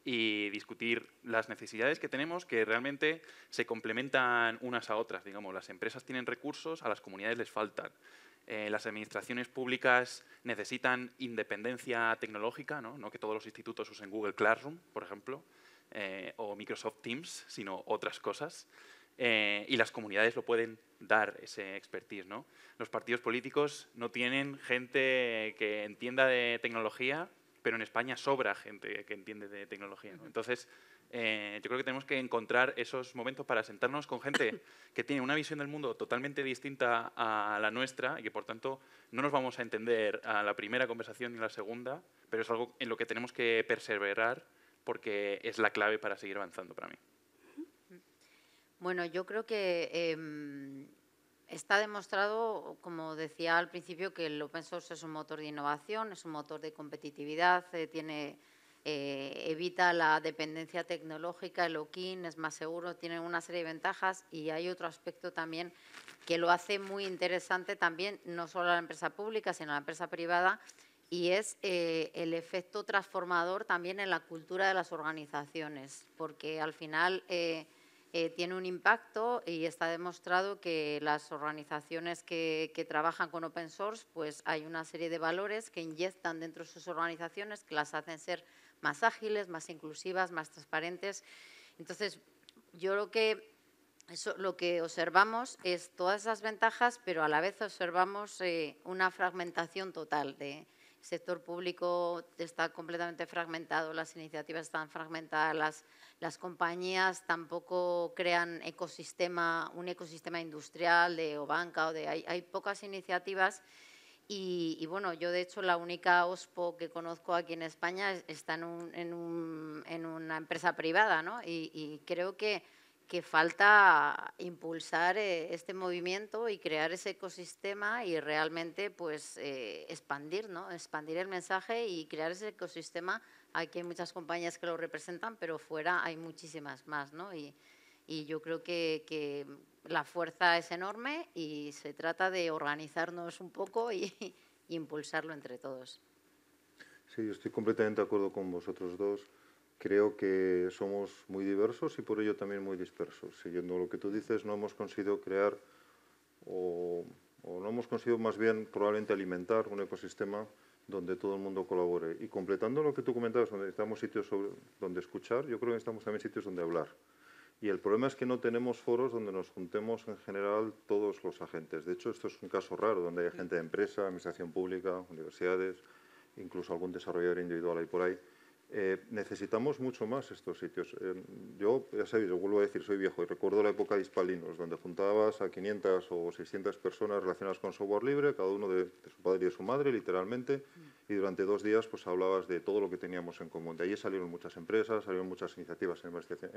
y discutir las necesidades que tenemos que realmente se complementan unas a otras. Digamos, las empresas tienen recursos, a las comunidades les faltan. Eh, las administraciones públicas necesitan independencia tecnológica, ¿no? ¿no? que todos los institutos usen Google Classroom, por ejemplo, eh, o Microsoft Teams, sino otras cosas. Eh, y las comunidades lo pueden dar ese expertise. ¿no? Los partidos políticos no tienen gente que entienda de tecnología, pero en España sobra gente que entiende de tecnología. Entonces, eh, yo creo que tenemos que encontrar esos momentos para sentarnos con gente que tiene una visión del mundo totalmente distinta a la nuestra y que, por tanto, no nos vamos a entender a la primera conversación ni a la segunda, pero es algo en lo que tenemos que perseverar porque es la clave para seguir avanzando para mí. Bueno, yo creo que em, está demostrado, como decía al principio, que el open source es un motor de innovación, es un motor de competitividad, eh, tiene, eh, evita la dependencia tecnológica, el lock es más seguro, tiene una serie de ventajas y hay otro aspecto también que lo hace muy interesante también, no solo a la empresa pública, sino a la empresa privada, y es eh, el efecto transformador también en la cultura de las organizaciones, porque al final eh, tiene un impacto y está demostrado que las organizaciones que, trabajan con open source, pues hay una serie de valores que inyectan dentro de sus organizaciones que las hacen ser más ágiles, más inclusivas, más transparentes. Entonces, yo creo que lo que observamos es todas esas ventajas, pero a la vez observamos eh, una fragmentación total de, el sector público está completamente fragmentado, las iniciativas están fragmentadas, las, las compañías tampoco crean ecosistema, un ecosistema industrial de, o banca, o de, hay, pocas iniciativas. Y, bueno, yo de hecho la única OSPO que conozco aquí en España está en, en, un, en una empresa privada, ¿no? y creo que que falta impulsar eh, este movimiento y crear ese ecosistema y realmente pues eh, expandir, Expandir el mensaje y crear ese ecosistema. Aquí hay muchas compañías que lo representan, pero fuera hay muchísimas más, ¿no? Y, yo creo que, la fuerza es enorme y se trata de organizarnos un poco y impulsarlo entre todos. Sí, yo estoy completamente de acuerdo con vosotros dos creo que somos muy diversos y por ello también muy dispersos. Siguiendo lo que tú dices, no hemos conseguido crear o, no hemos conseguido más bien probablemente alimentar un ecosistema donde todo el mundo colabore. Y completando lo que tú comentabas, donde necesitamos sitios donde escuchar, yo creo que necesitamos también sitios donde hablar. Y el problema es que no tenemos foros donde nos juntemos en general todos los agentes. De hecho, esto es un caso raro, donde hay gente de empresa, administración pública, universidades, incluso algún desarrollador individual ahí por ahí. Eh, necesitamos mucho más estos sitios. Eh, yo, ya sabéis, vuelvo a decir, soy viejo y recuerdo la época de Hispalinos, donde juntabas a 500 o 600 personas relacionadas con software libre, cada uno de, su padre y de su madre, literalmente, y durante dos días pues hablabas de todo lo que teníamos en común. De ahí salieron muchas empresas, salieron muchas iniciativas en,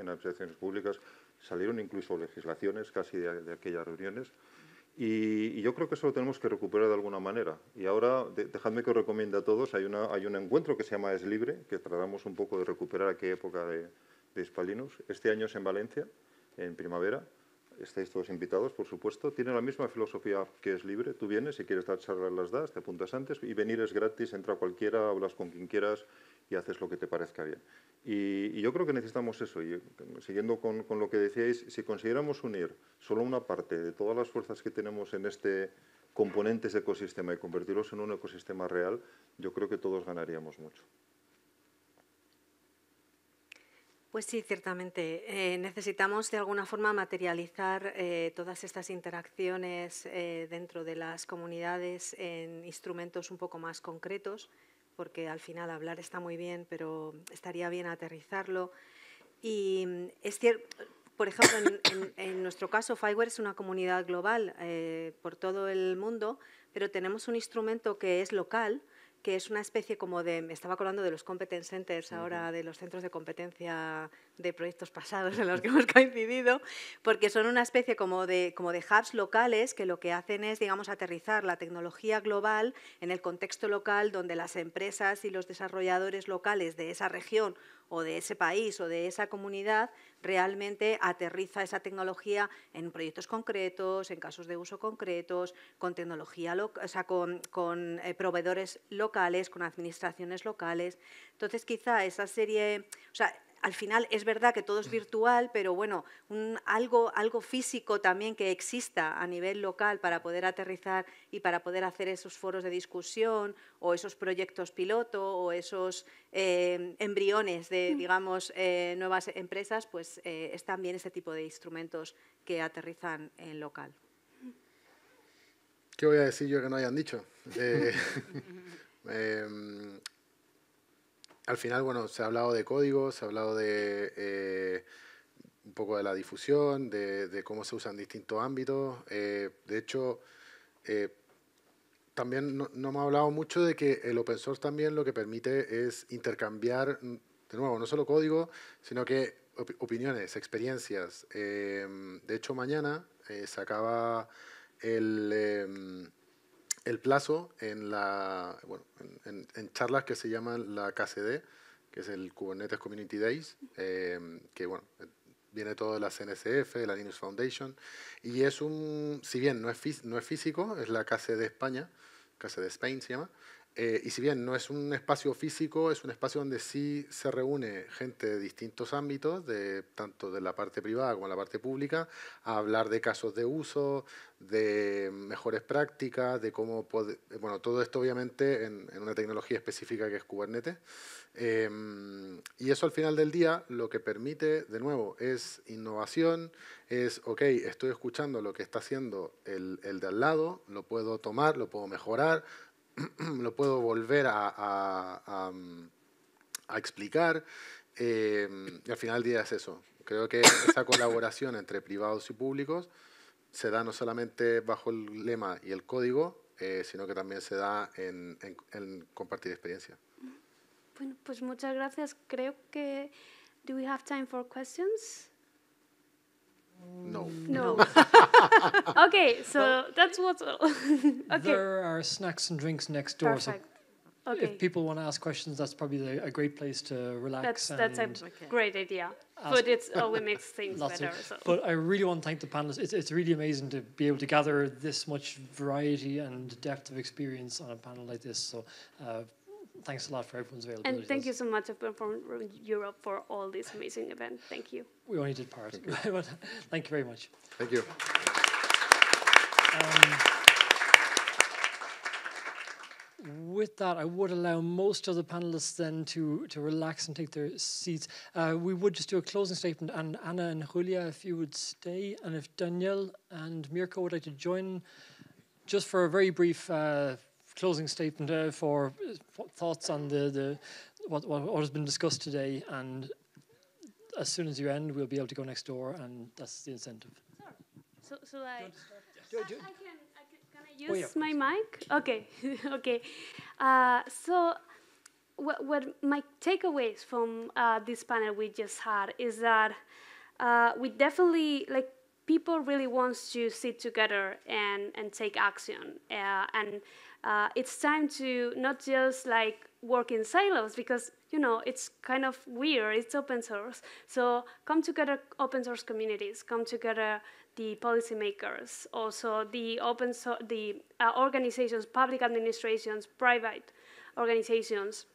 administraciones públicas, salieron incluso legislaciones casi de aquellas reuniones. Y, yo creo que eso lo tenemos que recuperar de alguna manera. Y ahora, dejadme que os recomiende a todos, hay, un encuentro que se llama Es Libre, que tratamos un poco de recuperar aquella época de, de Este año es en Valencia, en primavera. Estáis todos invitados, por supuesto. Tiene la misma filosofía que es libre. Tú vienes, si quieres dar charlas, las das, te apuntas antes. Y venir es gratis, entra cualquiera, hablas con quien quieras y haces lo que te parezca bien. Y, yo creo que necesitamos eso. Y siguiendo con, lo que decíais, si consideramos unir solo una parte de todas las fuerzas que tenemos en este componente, ese ecosistema, y convertirlos en un ecosistema real, yo creo que todos ganaríamos mucho. Pues sí, ciertamente. Eh, necesitamos de alguna forma materializar eh, todas estas interacciones eh, dentro de las comunidades en instrumentos un poco más concretos porque al final hablar está muy bien, pero estaría bien aterrizarlo. Y mm, es cierto, por ejemplo, en, nuestro caso, Fireware es una comunidad global eh, por todo el mundo, pero tenemos un instrumento que es local, que es una especie como de, me estaba acordando de los competence centers ahora, de los centros de competencia de proyectos pasados en los que hemos coincidido, porque son una especie como de, como de hubs locales que lo que hacen es, digamos, aterrizar la tecnología global en el contexto local donde las empresas y los desarrolladores locales de esa región o de ese país o de esa comunidad realmente aterriza esa tecnología en proyectos concretos, en casos de uso concretos, con tecnología, o sea, con, eh, proveedores locales, con administraciones locales. Entonces, quizá esa serie, o sea, al final es verdad que todo es virtual, pero bueno, algo, algo físico también que exista a nivel local para poder aterrizar y para poder hacer esos foros de discusión o esos proyectos piloto o esos eh, embriones de, mm. digamos, eh, nuevas empresas, pues eh, es también bien este tipo de instrumentos que aterrizan en local. ¿Qué voy a decir yo que no hayan dicho? Em, al final, bueno, se ha hablado de código, se ha hablado de eh, un poco de la difusión, de, cómo se usan distintos ámbitos. Eh, de hecho, eh, también no, me ha hablado mucho de que el open source también lo que permite es intercambiar, mm, de nuevo, no solo código, sino que opiniones, experiencias. Em, de hecho, mañana se acaba el em, el plazo en, la, charlas que se llaman la KCD, que es el Kubernetes Community Days, em, que viene todo de la CNCF, de la Linux Foundation, y es un, si bien no es, no es físico, es la KCD España, KCD Spain se llama, eh, y si bien no es un espacio físico, es un espacio donde sí se reúne gente de distintos ámbitos, de, tanto de la parte privada como de la parte pública, a hablar de casos de uso, de mejores prácticas, de cómo... puede bueno, todo esto obviamente en, una tecnología específica que es Kubernetes. Em, y eso al final del día lo que permite, de nuevo, es innovación, es, ok, estoy escuchando lo que está haciendo el, el de al lado, lo puedo tomar, lo puedo mejorar, lo puedo volver a, mm, explicar. Em, y al final del día es eso. Creo que esa colaboración entre privados y públicos se da no solamente bajo el lema y el código, eh, sino que también se da en, compartir experiencia. Bueno, pues muchas gracias. Creo que... Do we have time for questions? No. No. okay, so that's what's. okay. There are snacks and drinks next door. Perfect. So okay. If people want to ask questions, that's probably a great place to relax. That's, that's a okay. great idea. But it's always oh, makes things better. So. But I really want to thank the panelists. It's, it's really amazing to be able to gather this much variety and depth of experience on a panel like this. So uh, thanks a lot for everyone's availability. And thank you so much, Open from Europe, for all this amazing event. Thank you we only did part. Thank you, Thank you very much. Thank you. Um, with that, I would allow most of the panelists then to, to relax and take their seats. Uh, we would just do a closing statement, and Anna and Julia, if you would stay, and if Danielle and Mirko would like to join, just for a very brief uh, closing statement uh, for thoughts on the, the what, what, what has been discussed today and as soon as you end, we'll be able to go next door, and that's the incentive. So, so like, do do I, I, can, I can, can I use oh, yeah, my mic? Okay, okay. Uh, so, what, what my takeaways from uh, this panel we just had is that uh, we definitely like people really wants to sit together and and take action, uh, and uh, it's time to not just like work in silos because you know, it's kind of weird, it's open source. So come together open source communities, come together the policymakers, also the open so the uh, organizations, public administrations, private organizations,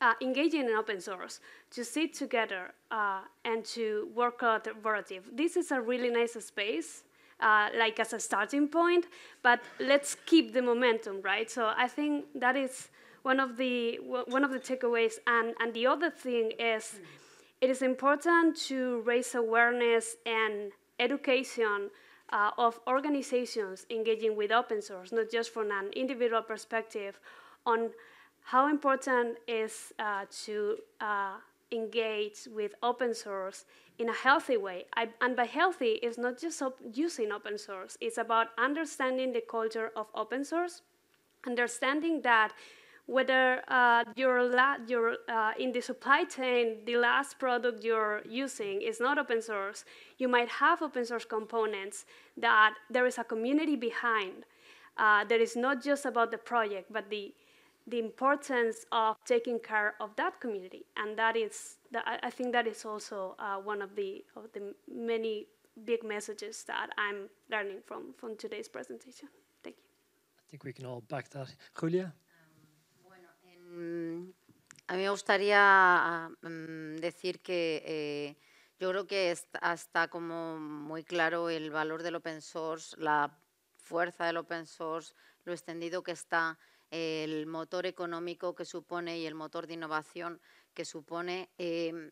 uh, engaging in open source to sit together uh, and to work collaborative. This is a really nice space, uh, like as a starting point, but let's keep the momentum, right? So I think that is one of the one of the takeaways. And and the other thing is, it is important to raise awareness and education. Uh, of organizations engaging with open source, not just from an individual perspective, on how important is uh, to uh, engage with open source in a healthy way. I, and by healthy, it's not just op- using open source, it's about understanding the culture of open source, understanding that whether uh, your la- your, uh, in the supply chain, the last product you're using is not open source, you might have open source components that there is a community behind. Uh, that is not just about the project, but the, the importance of taking care of that community. And that is, I think that is also uh, one of the, of the many big messages that I'm learning from, from today's presentation. Thank you. I think we can all back that. Julia? Mm, a mí me gustaría mm, decir que eh, yo creo que está, como muy claro el valor del open source, la fuerza del open source, lo extendido que está, el motor económico que supone y el motor de innovación que supone. Em,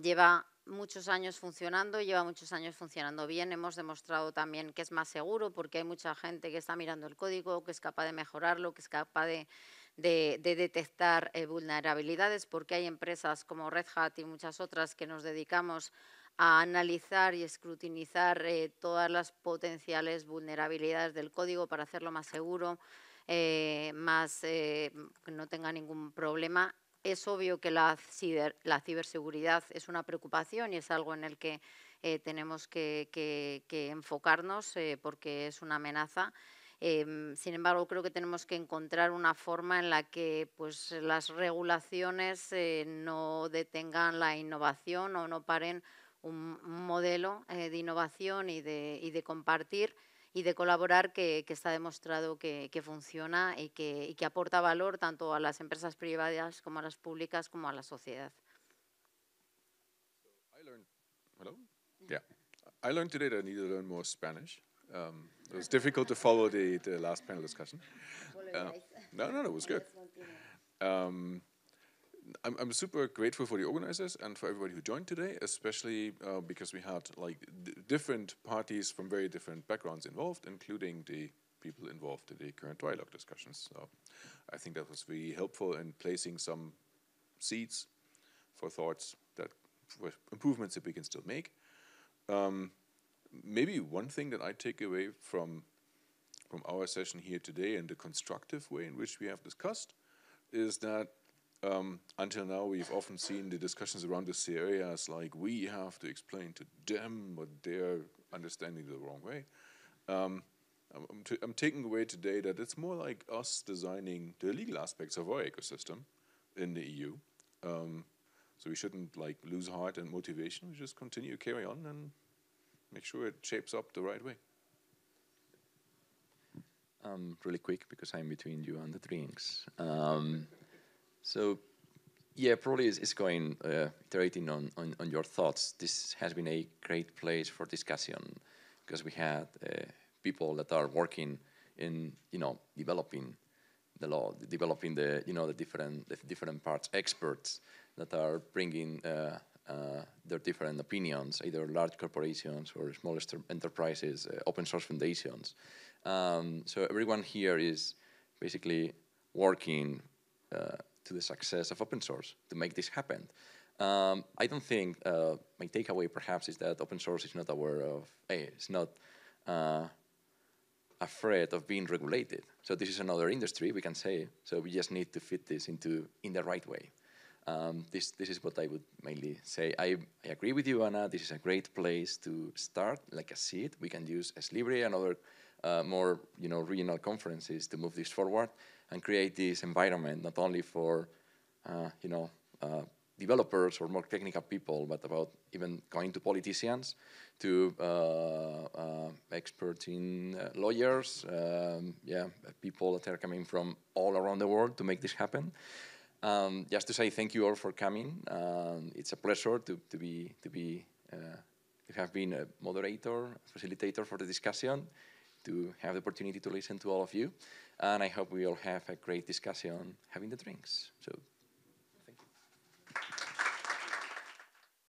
lleva muchos años funcionando y lleva muchos años funcionando bien. Hemos demostrado también que es más seguro porque hay mucha gente que está mirando el código, que es capaz de mejorarlo, que es capaz de de, detectar eh, vulnerabilidades, porque hay empresas como Red Hat y muchas otras que nos dedicamos a analizar y escrutinizar eh, todas las potenciales vulnerabilidades del código para hacerlo más seguro, eh, más que no tenga ningún problema. Es obvio que la, la ciberseguridad es una preocupación y es algo en el que tenemos que, enfocarnos porque es una amenaza Em, sin embargo, creo que tenemos que encontrar una forma en la que pues, las regulaciones eh, no detengan la innovación o no paren un, modelo eh, de innovación y de, compartir y de colaborar que, está demostrado que, funciona y que, aporta valor tanto a las empresas privadas como a las públicas como a la sociedad. It was difficult to follow the, the last panel discussion. Uh, no, no, no, it was good. Um, I'm, I'm super grateful for the organizers and for everybody who joined today, especially uh, because we had like different parties from very different backgrounds involved, including the people involved in the current dialogue discussions. So I think that was really helpful in placing some seeds for thoughts that improvements that we can still make. Um, maybe one thing that I take away from from our session here today and the constructive way in which we have discussed is that um, until now we've often seen the discussions around the sea as like we have to explain to them what they're understanding the wrong way. Um, I'm, am taking away today that it's more like us designing the legal aspects of our ecosystem in the EU. Um, so we shouldn't like lose heart and motivation. We just continue carry on and make sure it shapes up the right way. Um, really quick because I'm between you and the drinks. Um, so, yeah, probably it's, it's going uh, iterating on, on, on, your thoughts. This has been a great place for discussion because we had uh, people that are working in you know developing the law, developing the you know the different the different parts, experts that are bringing. Uh, uh, their different opinions, either large corporations or small enterprises, uh, open source foundations. Um, so everyone here is basically working uh, to the success of open source to make this happen. Um, I don't think uh, my takeaway perhaps is that open source is not aware of, hey, eh, it's not uh, afraid of being regulated. So this is another industry we can say. So we just need to fit this into in the right way. Um, this, this is what I would mainly say. I, I agree with you, Anna. This is a great place to start, like a seed. We can use Slibre and other uh, more you know, regional conferences to move this forward and create this environment, not only for uh, you know, uh, developers or more technical people, but about even going to politicians, to uh, uh, experts in uh, lawyers, um, yeah, people that are coming from all around the world to make this happen. Um, just to say thank you all for coming. Um, it's a pleasure to, to be to be uh, to have been a moderator, facilitator for the discussion, to have the opportunity to listen to all of you, and I hope we all have a great discussion having the drinks. So